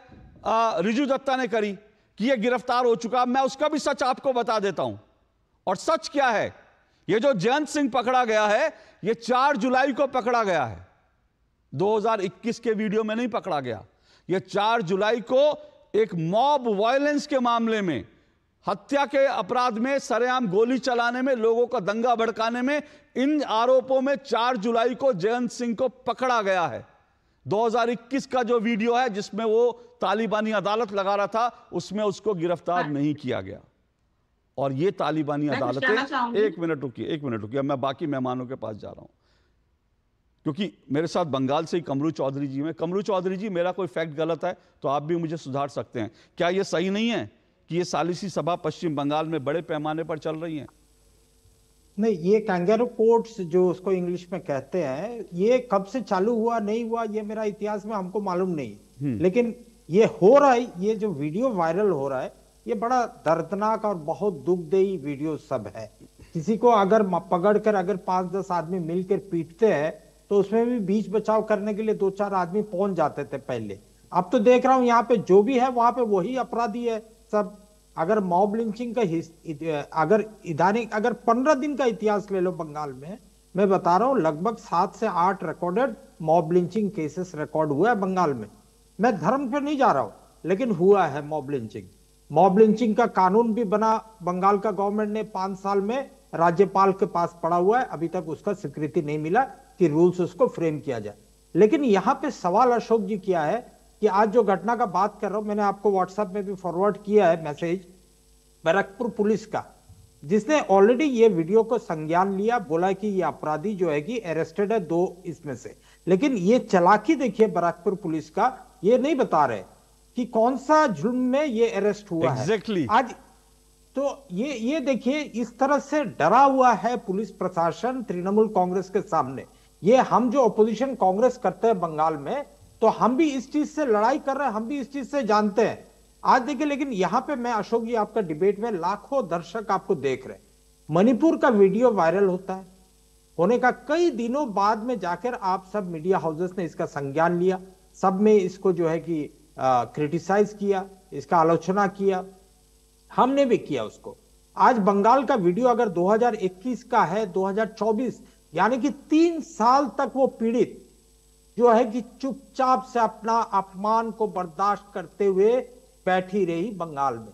रिजू दत्ता ने करी कि ये गिरफ्तार हो चुका मैं उसका भी सच आपको बता देता हूं और सच क्या है ये जो जयंत सिंह पकड़ा गया है ये 4 जुलाई को पकड़ा गया है 2021 के वीडियो में नहीं पकड़ा गया ये 4 जुलाई को एक मॉब वायलेंस के मामले में हत्या के अपराध में सरेआम गोली चलाने में लोगों का दंगा भड़काने में इन आरोपों में 4 जुलाई को जयंत सिंह को पकड़ा गया है 2021 का जो वीडियो है जिसमें वो तालिबानी अदालत लगा रहा था उसमें उसको गिरफ्तार हाँ। नहीं किया गया और ये तालिबानी अदालतें एक मिनट रुकी एक मिनट रुकी अब मैं बाकी मेहमानों के पास जा रहा हूँ क्योंकि मेरे साथ बंगाल से ही कमरू चौधरी जी में कमरू चौधरी जी मेरा कोई फैक्ट गलत है तो आप भी मुझे सुधार सकते हैं क्या ये सही नहीं है कि ये सालिसी सभा पश्चिम बंगाल में बड़े पैमाने पर चल रही है नहीं ये कैंगेरो कोर्ट जो उसको इंग्लिश में कहते हैं ये कब से चालू हुआ नहीं हुआ ये मेरा इतिहास में हमको मालूम नहीं हम्म। लेकिन ये हो रहा है ये जो वीडियो वायरल हो रहा है ये बड़ा दर्दनाक और बहुत दुखदेही वीडियो सब है किसी को अगर पकड़ कर अगर पांच दस आदमी मिलकर पीटते हैं तो उसमें भी बीच बचाव करने के लिए दो चार आदमी पहुंच जाते थे पहले अब तो देख रहा हूँ यहाँ पे जो भी है वहां पे वही अपराधी है सब अगर मॉब लिंचिंग का अगर इधानी अगर पंद्रह दिन का इतिहास ले लो बंगाल में मैं बता रहा हूँ लगभग सात से आठ recorded mob lynching cases record हुआ है बंगाल में मैं धर्म पे नहीं जा रहा हूँ लेकिन हुआ है मॉब लिंचिंग मॉब लिंचिंग का कानून भी बना बंगाल का गवर्नमेंट ने पांच साल में राज्यपाल के पास पड़ा हुआ है अभी तक उसका स्वीकृति नहीं मिला कि रूल्स उसको फ्रेम किया जाए लेकिन यहाँ पे सवाल अशोक जी किया है कि आज जो घटना का बात कर रहा हूं मैंने आपको व्हाट्सएप में भी फॉरवर्ड किया है मैसेज बैरकपुर पुलिस का जिसने ऑलरेडी ये वीडियो को संज्ञान लिया बोला कि ये अपराधी जो है कि अरेस्टेड है दो इसमें से लेकिन ये चलाकी देखिए बैरकपुर पुलिस का ये नहीं बता रहे कि कौन सा जुर्म में ये अरेस्ट हुआ exactly. है आज तो ये ये देखिए इस तरह से डरा हुआ है पुलिस प्रशासन तृणमूल कांग्रेस के सामने ये हम जो ऑपोजिशन कांग्रेस करते हैं बंगाल में तो हम भी इस चीज से लड़ाई कर रहे हैं हम भी इस चीज से जानते हैं आज देखिए लेकिन यहाँ पे मैं अशोक जी आपका डिबेट में लाखों दर्शक आपको देख रहे मणिपुर का वीडियो वायरल होता है होने का कई दिनों बाद में जाकर आप सब मीडिया हाउसेस ने इसका संज्ञान लिया सब में इसको जो है कि क्रिटिसाइज किया इसका आलोचना किया हमने भी किया उसको आज बंगाल का वीडियो अगर 2021 का है 2024 यानी कि तीन साल तक वो पीड़ित जो है कि चुपचाप से अपना अपमान को बर्दाश्त करते हुए बैठी रही बंगाल में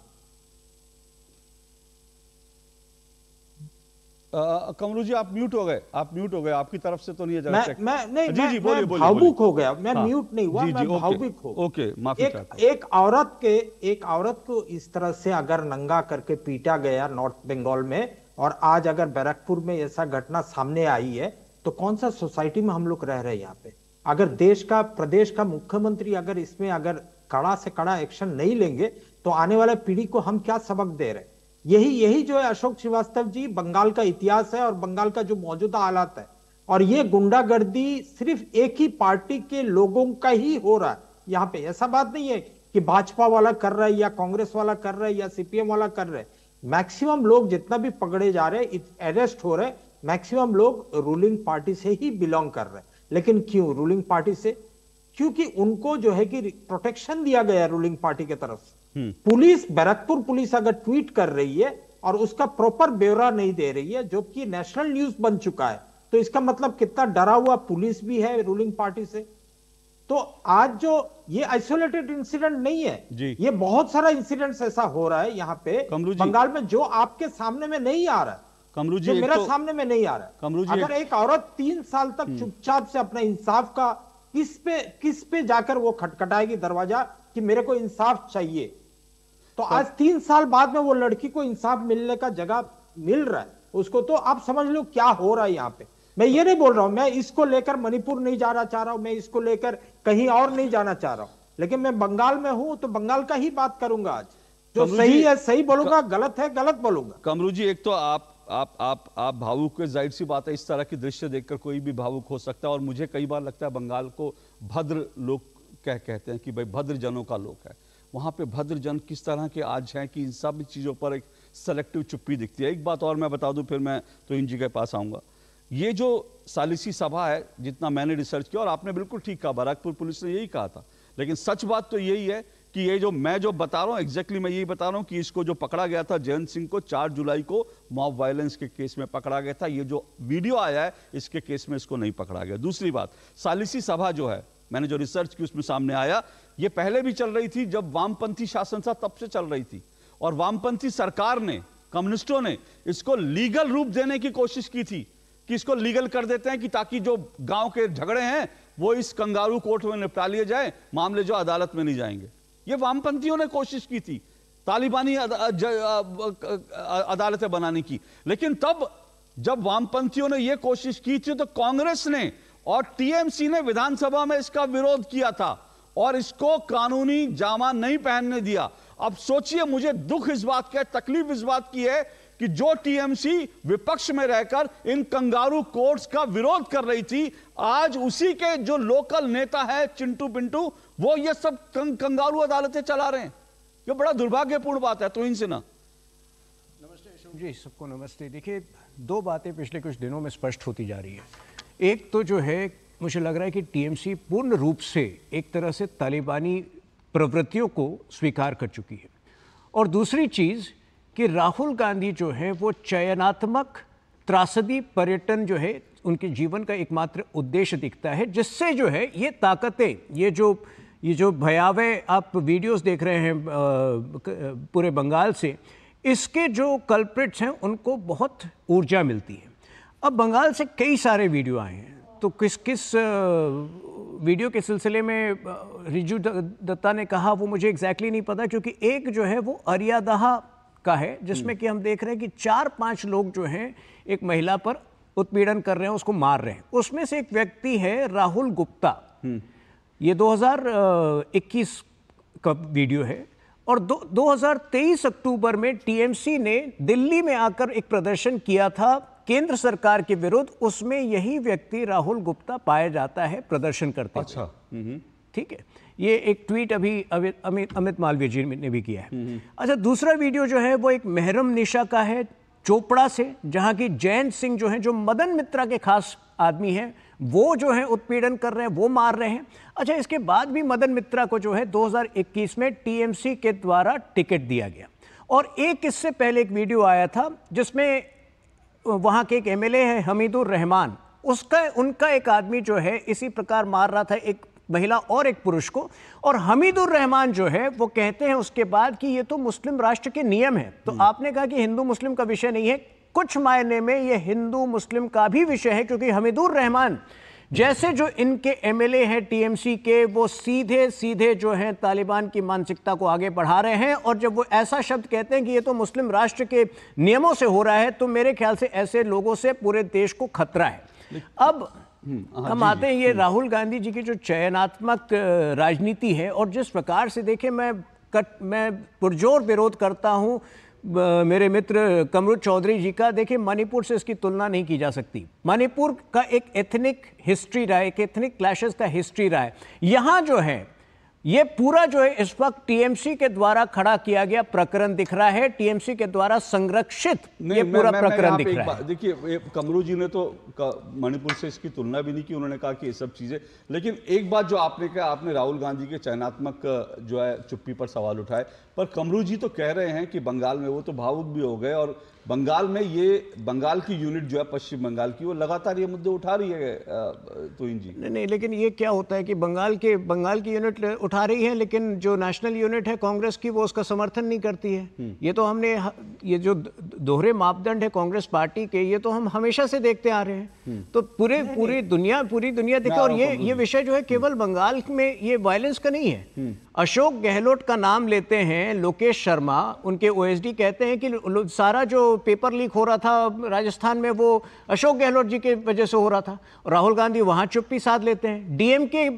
कमरू जी आप म्यूट हो गए आप म्यूट हो गए आपकी तरफ से तो नहीं है मैं, मैं नहीं जी जी मैं बोलिए भावुक हो गया मैं हाँ, म्यूट नहीं हुआ जी, मैं भावुक हो ओके माफी एक, एक औरत के एक औरत को इस तरह से अगर नंगा करके पीटा गया नॉर्थ बंगाल में और आज अगर बैरकपुर में ऐसा घटना सामने आई है तो कौन सा सोसाइटी में हम लोग रह रहे हैं यहाँ पे अगर देश का प्रदेश का मुख्यमंत्री अगर इसमें अगर कड़ा से कड़ा एक्शन नहीं लेंगे तो आने वाले पीढ़ी को हम क्या सबक दे रहे हैं यही यही जो है अशोक श्रीवास्तव जी बंगाल का इतिहास है और बंगाल का जो मौजूदा हालात है और ये गुंडागर्दी सिर्फ एक ही पार्टी के लोगों का ही हो रहा है यहाँ पे ऐसा बात नहीं है कि भाजपा वाला कर रहा है या कांग्रेस वाला कर रहा है या सीपीएम वाला कर रहा है मैक्सिमम लोग जितना भी पकड़े जा रहे हैं अरेस्ट हो रहे मैक्सिमम लोग रूलिंग पार्टी से ही बिलोंग कर रहे हैं लेकिन क्यों रूलिंग पार्टी से क्योंकि उनको जो है कि प्रोटेक्शन दिया गया रूलिंग पार्टी की तरफ से पुलिस भरतपुर पुलिस अगर ट्वीट कर रही है और उसका प्रॉपर ब्यौरा नहीं दे रही है जो कि नेशनल न्यूज बन चुका है तो इसका मतलब कितना डरा हुआ पुलिस भी है रूलिंग पार्टी से तो आज जो ये आइसोलेटेड इंसिडेंट नहीं है जी। ये बहुत सारा इंसिडेंट ऐसा हो रहा है यहाँ पे बंगाल में जो आपके सामने में नहीं आ रहा है कमरू जी मेरा तो, सामने में नहीं आ रहा है कमरू जी अगर एक, एक औरत तीन साल तक हम्म। चुपचाप से अपना इंसाफ का किस पे किस पे जाकर वो खटखटाएगी दरवाजा कि मेरे को इंसाफ चाहिए तो आज तीन साल बाद में वो लड़की को इंसाफ मिलने का जगह मिल रहा है उसको तो आप समझ लो क्या हो रहा है यहाँ पे मैं ये नहीं बोल रहा हूँ मैं इसको लेकर मणिपुर नहीं जाना चाह रहा हूँ मैं इसको लेकर कहीं और नहीं जाना चाह रहा हूँ लेकिन मैं बंगाल में हूँ तो बंगाल का ही बात करूंगा आज जो सही है सही बोलूंगा गलत है गलत बोलूंगा कमरू जी एक तो आप आप आप आप भावुक जाहिर सी बात है इस तरह की दृश्य देखकर कोई भी भावुक हो सकता है और मुझे कई बार लगता है बंगाल को भद्र लोग कह कहते हैं कि भाई भद्र जनों का लोग है वहाँ पे भद्र जन किस तरह के आज हैं कि इन सब चीज़ों पर एक सेलेक्टिव चुप्पी दिखती है एक बात और मैं बता दूँ फिर मैं तो इन जी के पास आऊँगा ये जो सालिसी सभा है जितना मैंने रिसर्च किया और आपने बिल्कुल ठीक कहा बाराकपुर पुलिस ने यही कहा था लेकिन सच बात तो यही है कि ये जो मैं जो बता रहा हूँ एग्जैक्टली मैं यही बता रहा हूँ कि इसको जो पकड़ा गया था जयंत सिंह को 4 जुलाई को मॉब वायलेंस के केस में पकड़ा गया था ये जो वीडियो आया है इसके केस में इसको नहीं पकड़ा गया दूसरी बात सालिसी सभा जो है मैंने जो रिसर्च की उसमें सामने आया ये पहले भी चल रही थी जब वामपंथी शासन था तब से चल रही थी और वामपंथी सरकार ने कम्युनिस्टों ने इसको लीगल रूप देने की कोशिश की थी कि इसको लीगल कर देते हैं कि ताकि जो गांव के झगड़े हैं वो इस कंगारू कोर्ट में निपटा लिए जाए मामले जो अदालत में नहीं जाएंगे ये वामपंथियों ने कोशिश की थी तालिबानी अदालतें बनाने की लेकिन तब जब वामपंथियों ने यह कोशिश की थी तो कांग्रेस ने और टीएमसी ने विधानसभा में इसका विरोध किया था और इसको कानूनी जामा नहीं पहनने दिया अब सोचिए मुझे दुख इस बात का तकलीफ इस बात की है कि जो टीएमसी विपक्ष में रहकर इन कंगारू कोर्ट्स का विरोध कर रही थी आज उसी के जो लोकल नेता है चिंटू पिंटू वो ये सब कंग, कंगारू अदालतें चला रहे हैं ये बड़ा दुर्भाग्यपूर्ण बात है तो इनसे ना नमस्ते जी सबको नमस्ते देखिए दो बातें पिछले कुछ दिनों में स्पष्ट होती जा रही है एक तो जो है मुझे लग रहा है कि टीएमसी पूर्ण रूप से एक तरह से तालिबानी प्रवृत्तियों को स्वीकार कर चुकी है और दूसरी चीज़ कि राहुल गांधी जो है वो चयनात्मक त्रासदी पर्यटन जो है उनके जीवन का एकमात्र उद्देश्य दिखता है जिससे जो है ये ताकतें ये जो ये जो भयावह आप वीडियोस देख रहे हैं पूरे बंगाल से इसके जो कल्प्रिट्स हैं उनको बहुत ऊर्जा मिलती है अब बंगाल से कई सारे वीडियो आए हैं तो किस किस वीडियो के सिलसिले में रिजू दत्ता ने कहा वो मुझे एग्जैक्टली नहीं पता क्योंकि एक जो है वो अरियादहा का है जिसमें हम्म। कि हम देख रहे हैं कि चार पांच लोग जो हैं एक महिला पर उत्पीड़न कर रहे हैं उसको मार रहे हैं उसमें से एक व्यक्ति है राहुल गुप्ता हम्म। ये 2021 का वीडियो है और दो 2023 अक्टूबर में टीएमसी ने दिल्ली में आकर एक प्रदर्शन किया था केंद्र सरकार के विरुद्ध उसमें यही व्यक्ति राहुल गुप्ता पाया जाता है प्रदर्शन करते अच्छा ठीक है ये एक ट्वीट अभी अमित अमित मालवीय जी ने भी किया है अच्छा दूसरा वीडियो जो है वो एक मेहरम निशा का है चोपड़ा से जहां की जयंत सिंह जो है जो मदन मित्रा के खास आदमी हैं वो जो है उत्पीड़न कर रहे हैं वो मार रहे हैं अच्छा इसके बाद भी मदन मित्रा को जो है 2021 में टीएमसी के द्वारा टिकट दिया गया और एक इससे पहले एक वीडियो आया था जिसमें वहाँ के एक एम एल हैं हमीदुर रहमान उसका उनका एक आदमी जो है इसी प्रकार मार रहा था एक महिला और एक पुरुष को और हमीदुर रहमान जो है वो कहते हैं उसके बाद कि ये तो मुस्लिम राष्ट्र के नियम है तो हम्म। आपने कहा कि हिंदू मुस्लिम का विषय नहीं है कुछ मायने में ये हिंदू मुस्लिम का भी विषय है क्योंकि हमीदुर रहमान जैसे जो इनके एमएलए हैं टीएमसी के वो सीधे सीधे जो हैं तालिबान की मानसिकता को आगे बढ़ा रहे हैं और जब वो ऐसा शब्द कहते हैं कि ये तो मुस्लिम राष्ट्र के नियमों से हो रहा है तो मेरे ख्याल से ऐसे लोगों से पूरे देश को खतरा है अब हम्म, हाँ, हम आते हैं ये राहुल गांधी जी की जो चयनात्मक राजनीति है और जिस प्रकार से देखें मैं कट मैं पुरजोर विरोध करता हूँ मेरे मित्र कमरुद चौधरी जी का देखिए मणिपुर से इसकी तुलना नहीं की जा सकती मणिपुर का एक एथनिक हिस्ट्री रहा है एक एथनिक क्लैशेस का हिस्ट्री रहा है यहाँ जो है ये पूरा जो है इस वक्त टीएमसी के द्वारा खड़ा किया गया प्रकरण दिख रहा है टीएमसी के द्वारा संरक्षित ये पूरा प्रकरण दिख रहा है देखिए कमरू जी ने तो मणिपुर से इसकी तुलना भी नहीं की उन्होंने कहा कि ये सब चीजें लेकिन एक बात जो आपने कहा आपने राहुल गांधी के चयनात्मक जो है चुप्पी पर सवाल उठाए पर कमरू जी तो कह रहे हैं कि बंगाल में वो तो भावुक भी हो गए और बंगाल में ये बंगाल की यूनिट जो है पश्चिम बंगाल की वो लगातार ये मुद्दे उठा रही है तोइन जी नहीं नहीं लेकिन ये क्या होता है कि बंगाल के बंगाल की यूनिट उठा रही है लेकिन जो नेशनल यूनिट है कांग्रेस की वो उसका समर्थन नहीं करती है हम्म। ये तो हमने ये जो दोहरे मापदंड है कांग्रेस पार्टी के ये तो हम हमेशा से देखते आ रहे हैं हम्म। तो पूरे पूरी दुनिया पूरी दुनिया देखे और ये ये विषय जो है केवल बंगाल में ये वायलेंस का नहीं है हम्म। अशोक गहलोत का नाम लेते हैं हैं लोकेश शर्मा उनके ओएसडी कहते हैं कि सारा जो पेपर लीक हो रहा था राजस्थान में वो अशोक गहलोत जी के वजह से हो रहा था राहुल गांधी वहाँ चुप्पी साध लेते हैं डीएमके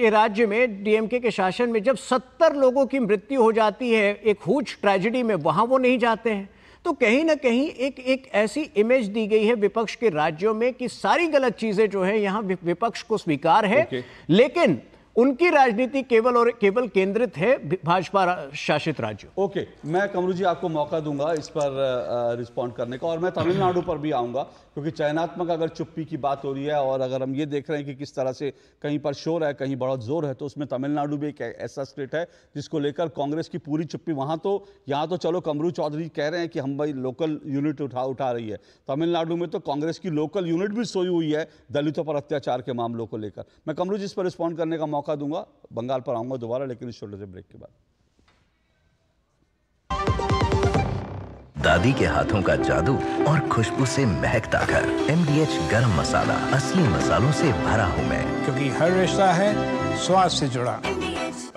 के राज्य में डीएमके के शासन में जब सत्तर लोगों की मृत्यु हो जाती है एक हुज ट्रेजिडी में वहाँ वो नहीं जाते हैं तो कहीं ना कहीं एक एक ऐसी इमेज दी गई है विपक्ष के राज्यों में कि सारी गलत चीज़ें जो है यहाँ विपक्ष को स्वीकार है okay. लेकिन उनकी राजनीति केवल और केवल केंद्रित है भाजपा शासित राज्य ओके मैं कमरू जी आपको मौका दूंगा इस पर रिस्पॉन्ड करने का और मैं तमिलनाडु पर भी आऊंगा क्योंकि चयनात्मक अगर चुप्पी की बात हो रही है और अगर हम ये देख रहे हैं कि किस तरह से कहीं पर शोर है कहीं बड़ा जोर है तो उसमें तमिलनाडु भी एक ऐसा स्टेट है जिसको लेकर कांग्रेस की पूरी चुप्पी वहाँ तो यहाँ तो चलो कमरू चौधरी कह रहे हैं कि हम भाई लोकल यूनिट उठा उठा रही है तमिलनाडु में तो कांग्रेस की लोकल यूनिट भी सोई हुई है दलितों पर अत्याचार के मामलों को लेकर मैं कमरू जी इस पर रिस्पॉन्ड करने का मौका मौका दूंगा बंगाल पर आऊंगा दोबारा लेकिन इस छोटे से ब्रेक के बाद दादी के हाथों का जादू और खुशबू से महकता घर एम डी एच गर्म मसाला असली मसालों से भरा हूँ मैं क्योंकि हर रिश्ता है स्वाद से जुड़ा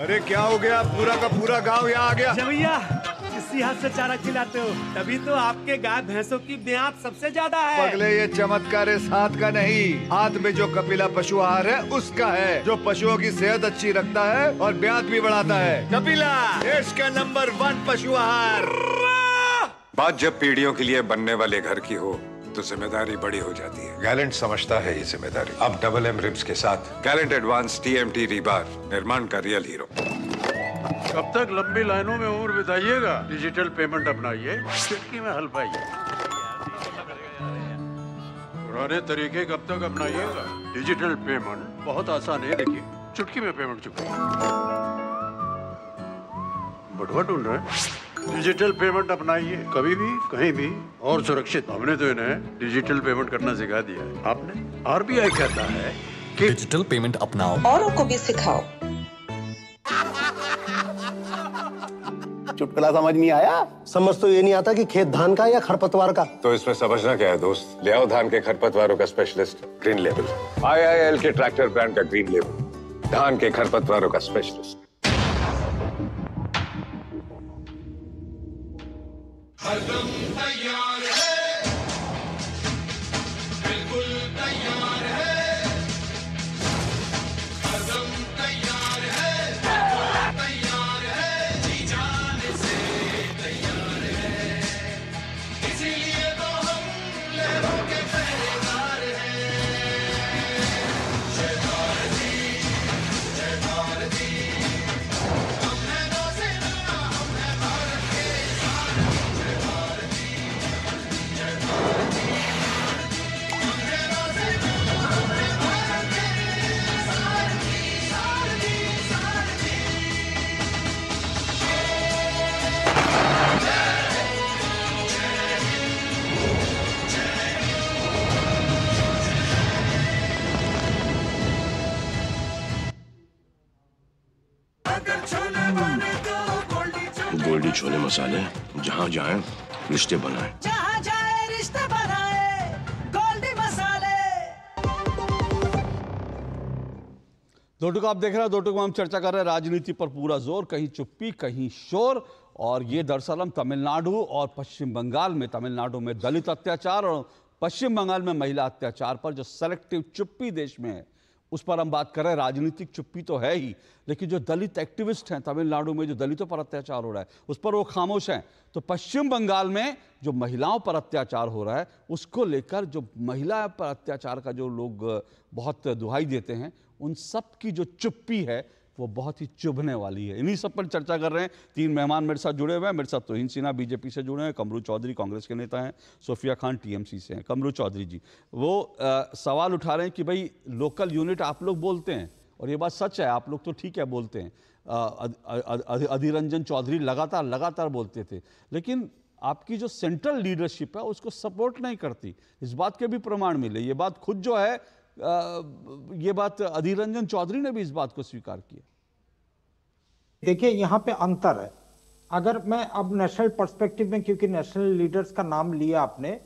अरे क्या हो गया पूरा का पूरा गांव यहाँ आ गया अच्छा इसी हाथ से चारा खिलाते हो तभी तो आपके गाय भैंसों की ब्याज सबसे ज्यादा है अगले ये चमत्कार इस हाथ का नहीं हाथ में जो कपिला पशु आहार है उसका है जो पशुओं की सेहत अच्छी रखता है और ब्याज भी बढ़ाता है कपिला देश का नंबर वन पशु आहार बात जब पीढ़ियों के लिए बनने वाले घर की हो तो जिम्मेदारी बड़ी हो जाती है गैलेंट समझता है ये जिम्मेदारी अब डबल एम रिब्स के साथ Gallant advance T M T rebar निर्माण का रियल हीरो कब तक लंबी लाइनों में उम्र बिताइएगा डिजिटल पेमेंट अपनाइए चिटकी में हल पाइए पुराने तरीके कब तक अपनाइएगा डिजिटल पेमेंट बहुत आसान है देखिए चुटकी में पेमेंट चुकाइए बुढ़वा ढूंढ रहे हैं डिजिटल पेमेंट अपनाइए कभी भी कहीं भी और सुरक्षित हमने तो इन्हें डिजिटल पेमेंट करना सिखा दिया है बी आई कहता है कि डिजिटल पेमेंट अपनाओ और को भी सिखाओ चुटकला समझ नहीं आया समझ तो ये नहीं आता कि खेत धान का या खरपतवार का तो इसमें समझना क्या है दोस्त ले आओ धान के खरपतवारों का स्पेशलिस्ट ग्रीन लेबल एल के ट्रैक्टर ब्रांड का ग्रीन लेबल धान के खरपतवारों का स्पेशलिस्ट Adam छोले मसाले जहाँ जाए रिश्ते बनाए जहाँ जाए रिश्ते बनाए गोल्डी मसाले दो टुक आप देख रहे हैं दो टुक हम चर्चा कर रहे हैं राजनीति पर पूरा जोर कहीं चुप्पी कहीं शोर और ये दरअसल हम तमिलनाडु और पश्चिम बंगाल में तमिलनाडु में दलित अत्याचार और पश्चिम बंगाल में महिला अत्याचार पर जो सेलेक्टिव चुप्पी देश में है उस पर हम बात कर रहे हैं राजनीतिक चुप्पी तो है ही लेकिन जो दलित एक्टिविस्ट हैं तमिलनाडु में जो दलितों पर अत्याचार हो रहा है उस पर वो खामोश हैं तो पश्चिम बंगाल में जो महिलाओं पर अत्याचार हो रहा है उसको लेकर जो महिला पर अत्याचार का जो लोग बहुत दुहाई देते हैं उन सब की जो चुप्पी है वो बहुत ही चुभने वाली है इन्हीं सब पर चर्चा कर रहे हैं तीन मेहमान मेरे साथ जुड़े हुए हैं मेरे साथ तोहिन सिन्हा बीजेपी से जुड़े हैं कमरू चौधरी कांग्रेस के नेता हैं सोफिया खान टीएमसी से हैं कमरू चौधरी जी वो आ, सवाल उठा रहे हैं कि भाई लोकल यूनिट आप लोग बोलते हैं और ये बात सच है आप लोग तो ठीक है बोलते हैं अधिरंजन चौधरी लगातार लगातार बोलते थे लेकिन आपकी जो सेंट्रल लीडरशिप है उसको सपोर्ट नहीं करती इस बात के भी प्रमाण मिले ये बात खुद जो है ये बात अधीर रंजन चौधरी ने भी इस बात को स्वीकार किया देखिए यहाँ पे अंतर है अगर मैं अब नेशनल पर्सपेक्टिव में क्योंकि नेशनल लीडर्स का नाम लिया आपने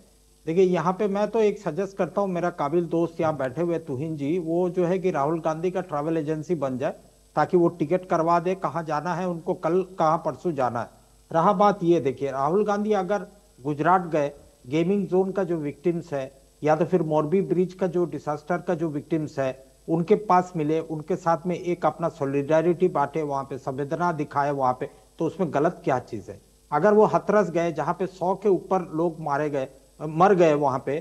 देखिए यहाँ पे मैं तो एक सजेस्ट करता हूँ मेरा काबिल दोस्त यहाँ बैठे हुए तुहिन जी वो जो है कि राहुल गांधी का ट्रैवल एजेंसी बन जाए ताकि वो टिकट करवा दे कहाँ जाना है उनको कल कहाँ परसों जाना है रहा बात ये देखिए राहुल गांधी अगर गुजरात गए गेमिंग जोन का जो विक्टिम्स है या तो फिर मोरबी ब्रिज का जो डिसास्टर का जो विक्टिम्स है उनके पास मिले उनके साथ में एक अपना सोलिडारिटी बांटे वहाँ पे संवेदना दिखाए वहाँ पे तो उसमें गलत क्या चीज़ है अगर वो हथरस गए जहाँ पे सौ के ऊपर लोग मारे गए मर गए वहाँ पे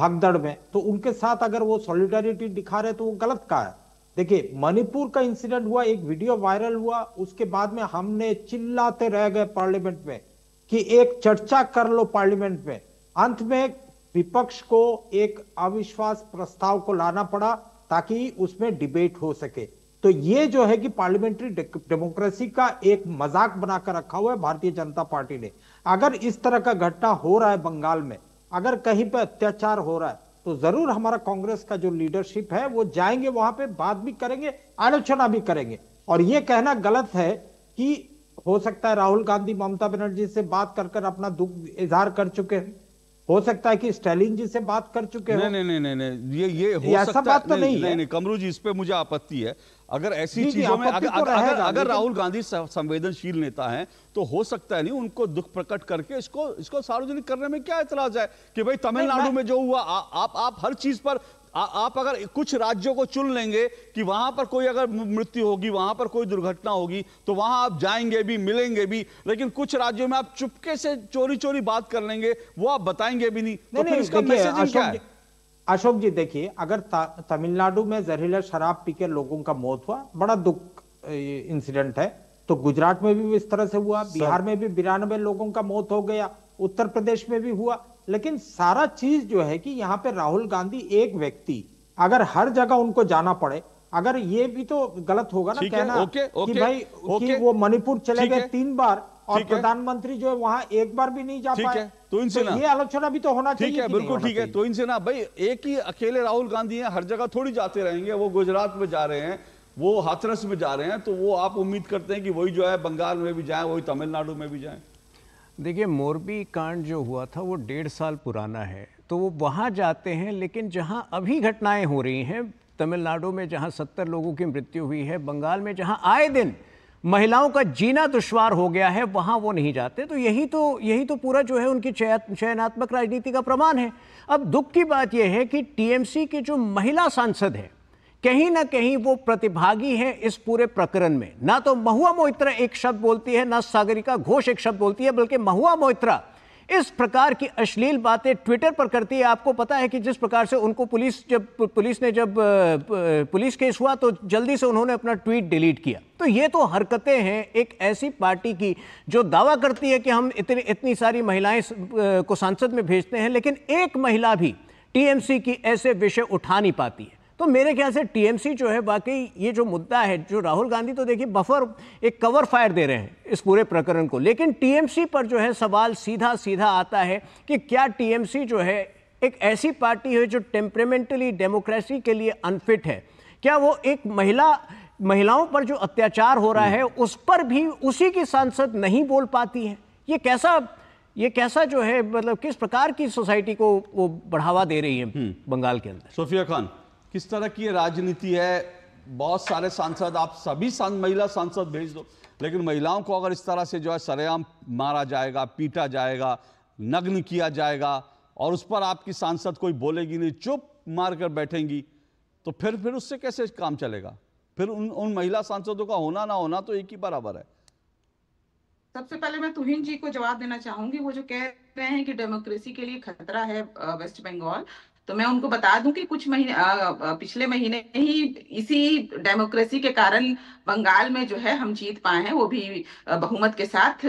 भगदड़ में तो उनके साथ अगर वो सोलिडारिटी दिखा रहे तो वो गलत का है देखिए मणिपुर का इंसिडेंट हुआ एक वीडियो वायरल हुआ उसके बाद में हमने चिल्लाते रह गए पार्लियामेंट में कि एक चर्चा कर लो पार्लियामेंट में अंत में विपक्ष को एक अविश्वास प्रस्ताव को लाना पड़ा ताकि उसमें डिबेट हो सके तो ये जो है कि पार्लियामेंट्री डेमोक्रेसी का एक मजाक बनाकर रखा हुआ है भारतीय जनता पार्टी ने अगर इस तरह का घटना हो रहा है बंगाल में अगर कहीं पर अत्याचार हो रहा है तो जरूर हमारा कांग्रेस का जो लीडरशिप है वो जाएंगे वहां पे बात भी करेंगे आलोचना भी करेंगे और ये कहना गलत है कि हो सकता है राहुल गांधी ममता बनर्जी से बात कर कर अपना दुख इजहार कर चुके हैं हो सकता है कि स्टालिन जी से बात कर चुके नहीं, हो नहीं नहीं नहीं ये ये हो सकता बात तो नहीं, नहीं, नहीं, कमरू जी इस पर मुझे आपत्ति है अगर ऐसी चीजों में अगर तो अगर, अगर, अगर राहुल गांधी संवेदनशील नेता हैं तो हो सकता है नहीं उनको दुख प्रकट करके इसको इसको सार्वजनिक करने में क्या इतराज है कि भाई तमिलनाडु में जो हुआ आ, आप आप हर चीज पर आ, आप अगर कुछ राज्यों को चुन लेंगे कि वहां पर कोई अगर मृत्यु होगी वहां पर कोई दुर्घटना होगी तो वहां आप जाएंगे भी मिलेंगे भी लेकिन कुछ राज्यों में आप चुपके से चोरी चोरी बात कर लेंगे वो आप बताएंगे भी नहीं, नहीं, तो नहीं इसका क्या है अशोक जी देखिए अगर तमिलनाडु में जहरीला शराब पी के लोगों का मौत हुआ बड़ा दुख इंसिडेंट है तो गुजरात में भी इस तरह से हुआ बिहार में भी बिरानवे लोगों का मौत हो गया उत्तर प्रदेश में भी हुआ लेकिन सारा चीज जो है कि यहाँ पे राहुल गांधी एक व्यक्ति अगर हर जगह उनको जाना पड़े अगर ये भी तो गलत होगा ना कहना ओके, ओके, कि भाई ओके, कि वो मणिपुर चले गए तीन बार और प्रधानमंत्री जो है वहां एक बार भी नहीं जा पाए तो इनसे तो ये आलोचना भी तो होना चाहिए है बिल्कुल ठीक है तो इनसे ना भाई एक ही अकेले राहुल गांधी है हर जगह थोड़ी जाते रहेंगे वो गुजरात में जा रहे हैं वो हाथरस में जा रहे हैं तो वो आप उम्मीद करते हैं कि वही जो है बंगाल में भी जाए वही तमिलनाडु में भी जाए देखिए मोरबी कांड जो हुआ था वो डेढ़ साल पुराना है तो वो वहाँ जाते हैं लेकिन जहाँ अभी घटनाएं हो रही हैं तमिलनाडु में जहाँ सत्तर लोगों की मृत्यु हुई है बंगाल में जहाँ आए दिन महिलाओं का जीना दुश्वार हो गया है वहाँ वो नहीं जाते तो यही तो यही तो पूरा जो है उनकी चयनात्मक राजनीति का प्रमाण है अब दुख की बात यह है कि टीएमसी के जो महिला सांसद हैं कहीं ना कहीं वो प्रतिभागी हैं इस पूरे प्रकरण में ना तो महुआ मोहित्रा एक शब्द बोलती है ना सागरिका घोष एक शब्द बोलती है बल्कि महुआ मोहित्रा इस प्रकार की अश्लील बातें ट्विटर पर करती है आपको पता है कि जिस प्रकार से उनको पुलिस जब पुलिस ने जब पुलिस केस हुआ तो जल्दी से उन्होंने अपना ट्वीट डिलीट किया तो ये तो हरकतें हैं एक ऐसी पार्टी की जो दावा करती है कि हम इतनी इतनी सारी महिलाएं को सांसद में भेजते हैं लेकिन एक महिला भी टीएमसी की ऐसे विषय उठा नहीं पाती है तो मेरे ख्याल से टीएमसी जो है बाकी ये जो मुद्दा है जो राहुल गांधी तो देखिए बफर एक कवर फायर दे रहे हैं इस पूरे प्रकरण को लेकिन टीएमसी पर जो है सवाल सीधा सीधा आता है कि क्या टीएमसी जो है एक ऐसी पार्टी है जो टेम्परेमेंटली डेमोक्रेसी के लिए अनफिट है क्या वो एक महिला महिलाओं पर जो अत्याचार हो रहा है हम्म। उस पर भी उसी की सांसद नहीं बोल पाती है ये कैसा ये कैसा जो है मतलब किस प्रकार की सोसाइटी को वो बढ़ावा दे रही है हम्म। बंगाल के अंदर सोफिया खान किस तरह की राजनीति है बहुत सारे सांसद आप सभी सांस, महिला सांसद भेज दो लेकिन महिलाओं को अगर इस तरह से जो है सरेआम मारा जाएगा पीटा जाएगा नग्न किया जाएगा और उस पर आपकी सांसद कोई बोलेगी नहीं चुप मार कर बैठेंगी तो फिर फिर उससे कैसे काम चलेगा फिर उन उन महिला सांसदों का होना ना होना तो एक ही बराबर है सबसे पहले मैं तुहिन जी को जवाब देना चाहूंगी वो जो कह रहे हैं कि डेमोक्रेसी के लिए खतरा है वेस्ट बंगाल तो मैं उनको बता दूं कि कुछ महीने पिछले महीने ही इसी डेमोक्रेसी के कारण बंगाल में जो है हम जीत पाए हैं वो भी बहुमत के साथ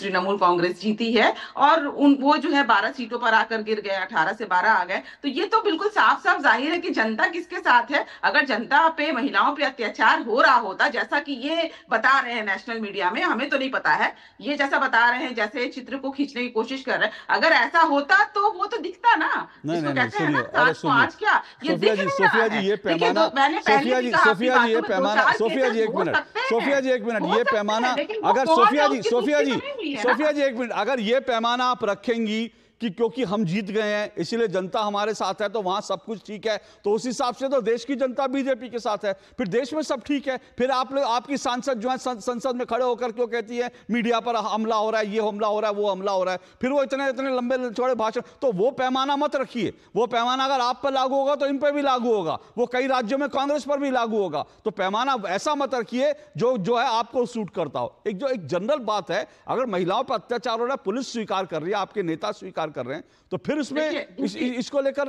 तृणमूल कांग्रेस जीती है और उन वो जो है बारह सीटों पर आकर गिर गए अठारह से बारह आ गए तो ये तो बिल्कुल साफ साफ जाहिर है कि जनता किसके साथ है अगर जनता पे महिलाओं पे अत्याचार हो रहा होता जैसा कि ये बता रहे हैं नेशनल मीडिया में हमें तो नहीं पता है ये जैसा बता रहे हैं जैसे चित्र को खींचने की कोशिश कर रहे हैं अगर ऐसा होता तो वो तो दिखता ना इसको कैसे सुनिए अरे तो सुनिए सोफिया जी सोफिया जी ये पैमाना सोफिया जी सोफिया जी ये पैमाना सोफिया जी एक मिनट सोफिया जी एक मिनट ये पैमाना अगर Sophia ji Sophia ji Sophia ji एक मिनट अगर ये पैमाना आप रखेंगी कि क्योंकि हम जीत गए हैं इसीलिए जनता हमारे साथ है तो वहां सब कुछ ठीक है तो उस हिसाब से तो देश की जनता बीजेपी के साथ है फिर देश में सब ठीक है फिर आप लोग आपकी सांसद जो है संसद में खड़े होकर क्यों कहती है मीडिया पर हमला हो रहा है ये हमला हो रहा है वो हमला हो रहा है फिर वो इतने इतने लंबे चौड़े भाषण तो वो पैमाना मत रखिए वो पैमाना अगर आप पर लागू होगा तो इन पर भी लागू होगा वो कई राज्यों में कांग्रेस पर भी लागू होगा तो पैमाना ऐसा मत रखिए जो जो है आपको सूट करता हो एक जो एक जनरल बात है अगर महिलाओं पर अत्याचार हो रहा है पुलिस स्वीकार कर रही है आपके नेता स्वीकार इनकार कर रहे हैं तो फिर उसमें इस, इस, इसको लेकर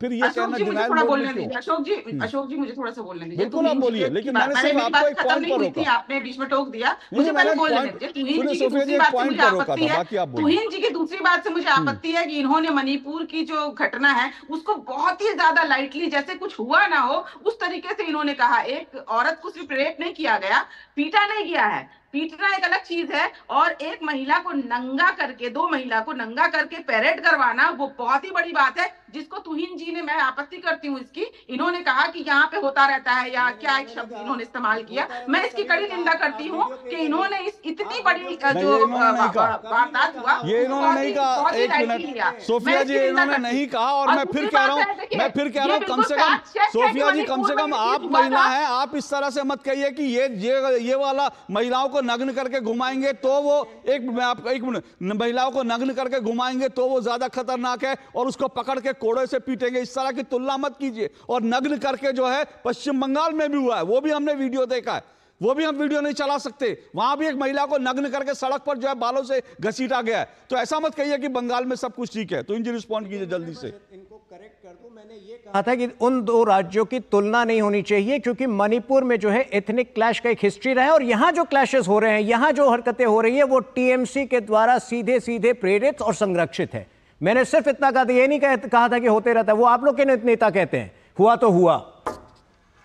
फिर ये कहना हम्म। अशोक जी मुझे थोड़ा सा बोलने दीजिए बिल्कुल आप बोलिए लेकिन मैंने सिर्फ आपको एक पॉइंट पर रोका आपने बीच में टोक दिया मुझे पहले बोलने दीजिए जी पॉइंट पर रोका था बाकी आप बोलिए जी की दूसरी बात से मुझे हम्म। आपत्ति है कि इन्होंने मणिपुर की जो घटना है उसको बहुत ही ज्यादा लाइटली जैसे कुछ हुआ ना हो उस तरीके से इन्होंने कहा एक औरत को सिर्फ रेप नहीं किया गया पीटा नहीं गया है पीटना एक अलग चीज है और एक महिला को नंगा करके दो महिला को नंगा करके पैरेड करवाना वो बहुत ही बड़ी बात है जिसको तुहिन जी ने मैं आपत्ति करती हूँ इसकी इन्होंने कहा कि यहाँ पे होता रहता है या क्या एक शब्द इन्होंने इस्तेमाल किया मैं इसकी कड़ी निंदा करती हूँ कि इन्होंने इस इतनी बड़ी जो वारदात हुआ ये इन्होंने नहीं कहा एक मिनट सोफिया जी इन्होंने नहीं कहा और मैं फिर कह रहा हूँ मैं फिर कह रहा हूँ कम से कम सोफिया जी कम से कम आप महिला है आप इस तरह से मत कहिए कि ये ये ये वाला महिलाओं को नग्न करके घुमाएंगे तो वो एक मैं आपको एक मिनट महिलाओं को नग्न करके घुमाएंगे तो वो ज्यादा खतरनाक है और उसको पकड़ के कोड़े से पीटेंगे इस तरह की तुलना मत कीजिए और नग्न करके जो है पश्चिम बंगाल में भी हुआ है वो भी हमने वीडियो देखा है वो भी हम वीडियो नहीं चला सकते वहां भी एक महिला को नग्न करके सड़क पर जो है बालों से घसीटा गया है तो ऐसा मत कहिए कि बंगाल में सब कुछ ठीक है तो इंजी रिस्पॉन्ड कीजिए तो जल्दी से इनको करेक्ट कर दो मैंने ये कहा था कि उन दो राज्यों की तुलना नहीं होनी चाहिए क्योंकि मणिपुर में जो है एथनिक क्लैश का एक हिस्ट्री रहा है और यहाँ जो क्लैशेस हो रहे हैं यहाँ जो हरकतें हो रही है वो टीएमसी के द्वारा सीधे सीधे प्रेरित और संरक्षित है मैंने सिर्फ इतना कहा था ये नहीं कहा था कि होते रहता वो आप लोग के नेता कहते हैं हुआ तो हुआ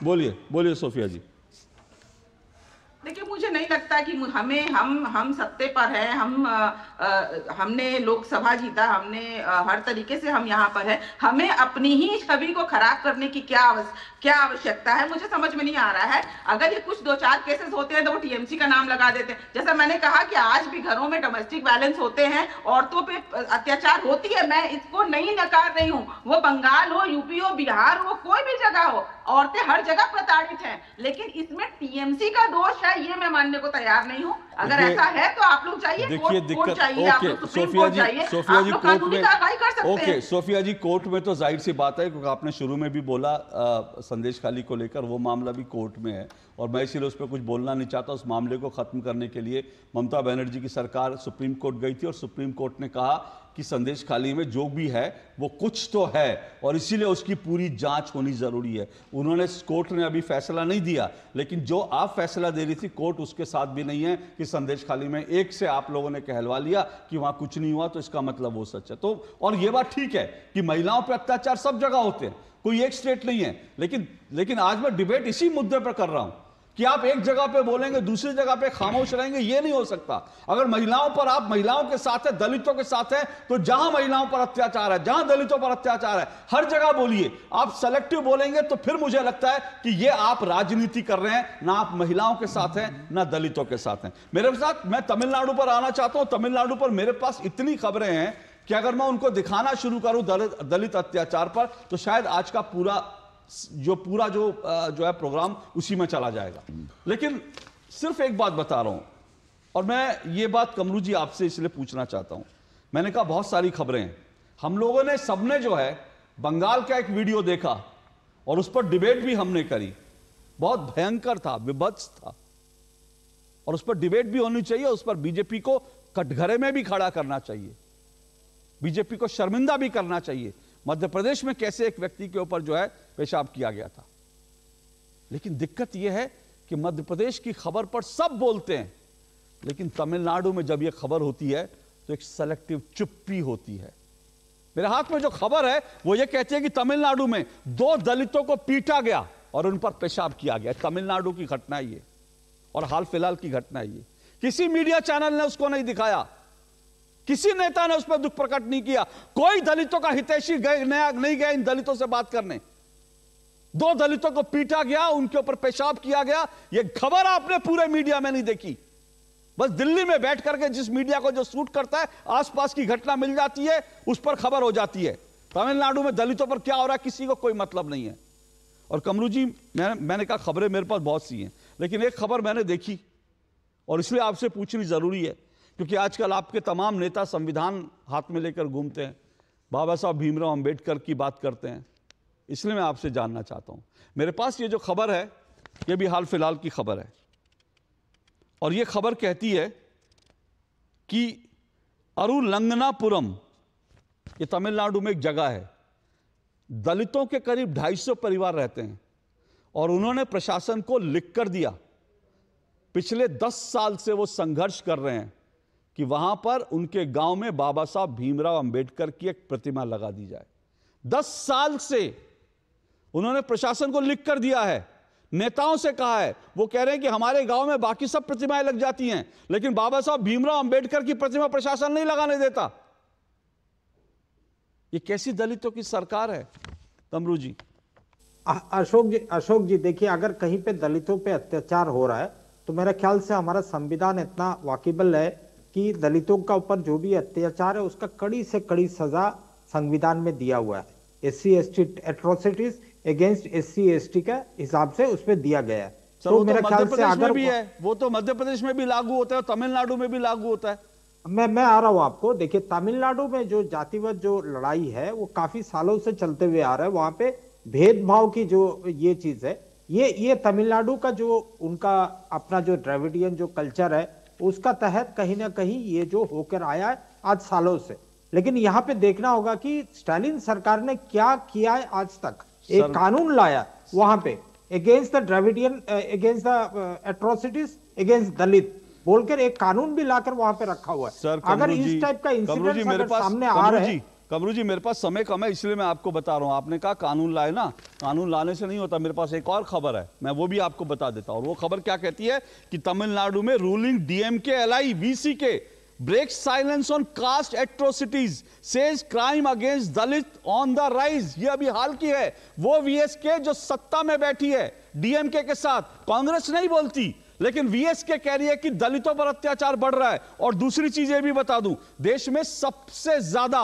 बोलिए बोलिए सोफिया जी देखिए मुझे नहीं लगता कि हमें हम हम सत्ते पर हैं हम आ, हमने लोकसभा जीता हमने आ, हर तरीके से हम यहाँ पर हैं हमें अपनी ही छवि को खराब करने की क्या क्या आवश्यकता है मुझे समझ में नहीं आ रहा है अगर ये कुछ दो चार केसेस होते हैं तो वो टीएमसी का नाम लगा देते हैं जैसा मैंने कहा कि आज भी घरों में डोमेस्टिक वायलेंस होते हैं औरतों पे अत्याचार होती है मैं इसको नहीं नकार रही हूँ वो बंगाल हो यूपी हो बिहार हो कोई भी जगह हो औरतें हर जगह प्रताड़ित हैं लेकिन इसमें टीएमसी का दोष है ये मैं मानने को तैयार नहीं हूँ अगर ऐसा है तो आप लोग जाइए देखिए दिक्कत okay Sophia ji Sophia ji court में ओके सोफिया जी कोर्ट में तो जाहिर सी बात है क्योंकि आपने शुरू में भी बोला संदेश खाली को लेकर वो मामला भी कोर्ट में है और मैं इसीलिए उस पर कुछ बोलना नहीं चाहता उस मामले को ख़त्म करने के लिए ममता बनर्जी की सरकार सुप्रीम कोर्ट गई थी और सुप्रीम कोर्ट ने कहा कि संदेश खाली में जो भी है वो कुछ तो है और इसीलिए उसकी पूरी जांच होनी ज़रूरी है उन्होंने कोर्ट ने अभी फैसला नहीं दिया लेकिन जो आप फैसला दे रही थी कोर्ट उसके साथ भी नहीं है कि संदेश खाली में एक से आप लोगों ने कहलवा लिया कि वहां कुछ नहीं हुआ तो इसका मतलब वो सच है तो और ये बात ठीक है कि महिलाओं पर अत्याचार सब जगह होते हैं कोई एक स्टेट नहीं है लेकिन लेकिन आज मैं डिबेट इसी मुद्दे पर कर रहा हूं कि आप एक जगह पे बोलेंगे दूसरी जगह पे खामोश रहेंगे ये नहीं हो सकता अगर महिलाओं पर आप महिलाओं के साथ है दलितों के साथ है तो जहां महिलाओं पर अत्याचार है जहां दलितों पर अत्याचार है हर जगह बोलिए आप सेलेक्टिव बोलेंगे तो फिर मुझे लगता है कि ये आप राजनीति कर रहे हैं ना आप महिलाओं के साथ हैं ना दलितों के साथ हैं मेरे साथ मैं तमिलनाडु पर आना चाहता हूं तमिलनाडु पर मेरे पास इतनी खबरें हैं कि अगर मैं उनको दिखाना शुरू करूं दलित अत्याचार पर तो शायद आज का पूरा जो पूरा जो जो है प्रोग्राम उसी में चला जाएगा लेकिन सिर्फ एक बात बता रहा हूं और मैं ये बात कमरू जी आपसे इसलिए पूछना चाहता हूं मैंने कहा बहुत सारी खबरें हैं हम लोगों ने सबने जो है बंगाल का एक वीडियो देखा और उस पर डिबेट भी हमने करी बहुत भयंकर था विभत्स था और उस पर डिबेट भी होनी चाहिए उस पर बीजेपी को कटघरे में भी खड़ा करना चाहिए बीजेपी को शर्मिंदा भी करना चाहिए मध्य प्रदेश में कैसे एक व्यक्ति के ऊपर जो है पेशाब किया गया था लेकिन दिक्कत यह है कि मध्य प्रदेश की खबर पर सब बोलते हैं लेकिन तमिलनाडु में जब यह खबर होती है तो एक सेलेक्टिव चुप्पी होती है मेरे हाथ में जो खबर है वो ये कहती है कि तमिलनाडु में दो दलितों को पीटा गया और उन पर पेशाब किया गया तमिलनाडु की घटना ये और हाल फिलहाल की घटना ये किसी मीडिया चैनल ने उसको नहीं दिखाया किसी नेता ने उस पर दुख प्रकट नहीं किया कोई दलितों का हितैषी नया नहीं गया इन दलितों से बात करने दो दलितों को पीटा गया उनके ऊपर पेशाब किया गया यह खबर आपने पूरे मीडिया में नहीं देखी बस दिल्ली में बैठ करके जिस मीडिया को जो सूट करता है आसपास की घटना मिल जाती है उस पर खबर हो जाती है तमिलनाडु में दलितों पर क्या हो रहा है किसी को कोई मतलब नहीं है और कमरू जी मैं, मैंने कहा खबरें मेरे पास बहुत सी हैं लेकिन एक खबर मैंने देखी और इसलिए आपसे पूछनी ज़रूरी है क्योंकि आजकल आपके तमाम नेता संविधान हाथ में लेकर घूमते हैं बाबा साहब भीमराव अंबेडकर की बात करते हैं इसलिए मैं आपसे जानना चाहता हूँ मेरे पास ये जो खबर है ये भी हाल फिलहाल की खबर है और ये खबर कहती है कि अरुलंगनापुरम ये तमिलनाडु में एक जगह है दलितों के करीब 250 परिवार रहते हैं और उन्होंने प्रशासन को लिख कर दिया पिछले 10 साल से वो संघर्ष कर रहे हैं कि वहां पर उनके गांव में बाबा साहब भीमराव अंबेडकर की एक प्रतिमा लगा दी जाए दस साल से उन्होंने प्रशासन को लिख कर दिया है नेताओं से कहा है वो कह रहे हैं कि हमारे गांव में बाकी सब प्रतिमाएं लग जाती हैं लेकिन बाबा साहब भीमराव अंबेडकर की प्रतिमा प्रशासन नहीं लगाने देता ये कैसी दलितों की सरकार है तमरू जी अशोक जी अशोक जी देखिए अगर कहीं पे दलितों पे अत्याचार हो रहा है तो मेरे ख्याल से हमारा संविधान इतना वाकिबल है कि दलितों का ऊपर जो भी अत्याचार है उसका कड़ी से कड़ी सजा संविधान में दिया हुआ है S C S T atrocities against S C S T का हिसाब से उसमें दिया गया है तो, तो, मेरे ख्याल से अगर भी है वो तो मध्य प्रदेश में भी लागू होता है तमिलनाडु में भी लागू होता है मैं मैं आ रहा हूँ आपको देखिए तमिलनाडु में जो जातिवाद जो लड़ाई है वो काफी सालों से चलते हुए आ रहा है वहां पे भेदभाव की जो ये चीज है ये ये तमिलनाडु का जो उनका अपना जो ड्रेविडियन जो कल्चर है उसका तहत कहीं ना कहीं ये जो होकर आया है आज सालों से लेकिन यहाँ पे देखना होगा कि स्टालिन सरकार ने क्या किया है आज तक एक कानून लाया वहां पे against the Dravidian against the atrocities against Dalit बोलकर एक कानून भी लाकर वहां पे रखा हुआ है अगर इस टाइप का इंसिडेंट सामने आ रहा है कमरू जी मेरे पास समय कम है इसलिए मैं आपको बता रहा हूँ आपने कहा कानून लाए ना कानून लाने से नहीं होता मेरे पास एक और खबर है मैं वो भी आपको बता देता हूँ और वो खबर क्या कहती है कि तमिलनाडु में ruling DMK ally VC K break silence on caste atrocities says crime against Dalit on the rise ये अभी हाल की है वो के जो सत्ता में बैठी है डीएमके के साथ कांग्रेस नहीं बोलती लेकिन वीएसके कह रही है कि दलितों पर अत्याचार बढ़ रहा है और दूसरी चीज ये भी बता दूं देश में सबसे ज्यादा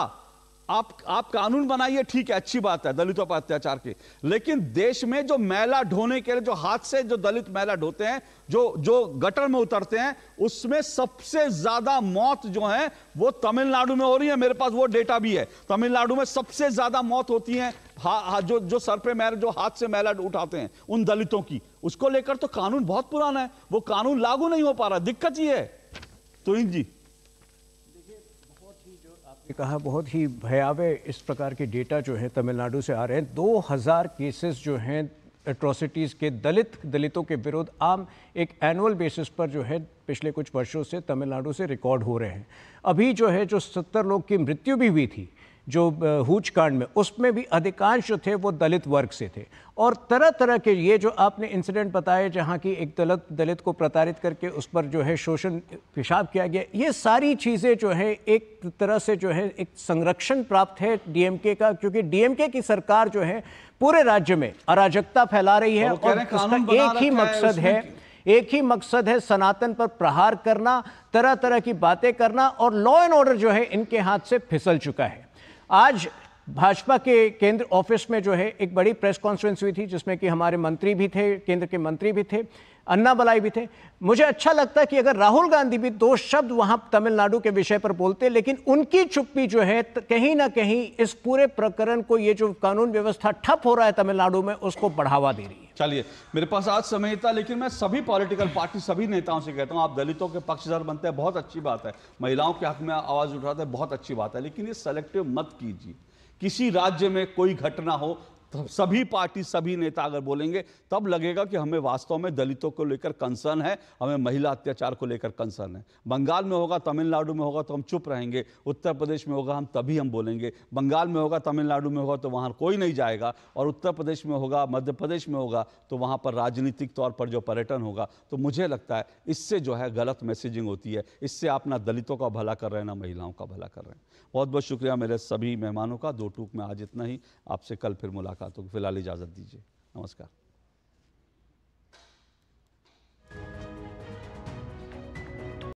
आप आप कानून बनाइए ठीक है अच्छी बात है दलितों पर अत्याचार की लेकिन देश में जो मैला ढोने के लिए जो हाथ से जो दलित मैला ढोते हैं जो जो गटर में उतरते हैं उसमें सबसे ज्यादा मौत जो है वो तमिलनाडु में हो रही है मेरे पास वो डेटा भी है तमिलनाडु में सबसे ज्यादा मौत होती है हा, हा, जो जो सर पे मैला जो हाथ से मैला उठाते हैं उन दलितों की उसको लेकर तो कानून बहुत पुराना है वो कानून लागू नहीं हो पा रहा दिक्कत ये है तो जी कहा बहुत ही भयावह इस प्रकार के डेटा जो है तमिलनाडु से आ रहे हैं 2000 केसेस जो हैं एट्रोसिटीज़ के दलित दलितों के विरुद्ध आम एक एनुअल बेसिस पर जो है पिछले कुछ वर्षों से तमिलनाडु से रिकॉर्ड हो रहे हैं अभी जो है जो सत्तर लोग की मृत्यु भी हुई थी जो हूच कांड में उसमें भी अधिकांश जो थे वो दलित वर्ग से थे और तरह तरह के ये जो आपने इंसिडेंट बताए जहाँ की एक दलित दलित को प्रताड़ित करके उस पर जो है शोषण पेशाब किया गया ये सारी चीज़ें जो है एक तरह से जो है एक संरक्षण प्राप्त है डीएमके का क्योंकि डीएमके की सरकार जो है पूरे राज्य में अराजकता फैला रही है और उसका एक ही मकसद है एक ही मकसद है सनातन पर प्रहार करना तरह तरह की बातें करना और लॉ एंड ऑर्डर जो है इनके हाथ से फिसल चुका है आज भाजपा के केंद्र ऑफिस में जो है एक बड़ी प्रेस कॉन्फ्रेंस हुई थी जिसमें कि हमारे मंत्री भी थे केंद्र के मंत्री भी थे अन्ना बलाई भी थे मुझे अच्छा लगता कि अगर राहुल गांधी भी दो शब्द वहां तमिलनाडु के विषय पर बोलते लेकिन उनकी चुप्पी जो है कहीं ना कहीं इस पूरे प्रकरण को ये जो कानून व्यवस्था ठप हो रहा है तमिलनाडु में उसको बढ़ावा दे रही है चलिए मेरे पास आज समय था लेकिन मैं सभी पॉलिटिकल पार्टी सभी नेताओं से कहता हूं आप दलितों के पक्षधर बनते हैं बहुत अच्छी बात है महिलाओं के हक में आवाज उठाते हैं बहुत अच्छी बात है लेकिन ये सेलेक्टिव मत कीजिए किसी राज्य में कोई घटना हो तो सभी पार्टी सभी नेता अगर बोलेंगे तब लगेगा कि हमें वास्तव में दलितों को लेकर कंसर्न है हमें महिला अत्याचार को लेकर कंसर्न है बंगाल में होगा तमिलनाडु में होगा तो हम चुप रहेंगे उत्तर प्रदेश में होगा हम तभी हम बोलेंगे बंगाल में होगा तमिलनाडु में होगा तो वहाँ कोई नहीं जाएगा और उत्तर प्रदेश में होगा मध्य प्रदेश में होगा तो वहाँ पर राजनीतिक तौर पर जो पर्यटन होगा तो मुझे लगता है इससे जो है गलत मैसेजिंग होती है इससे आप ना दलितों का भला कर रहे हैं ना महिलाओं का भला कर रहे हैं बहुत बहुत शुक्रिया मेरे सभी मेहमानों का दो टूक में आज इतना ही आपसे कल फिर मुलाकात होगी फिलहाल इजाज़त दीजिए नमस्कार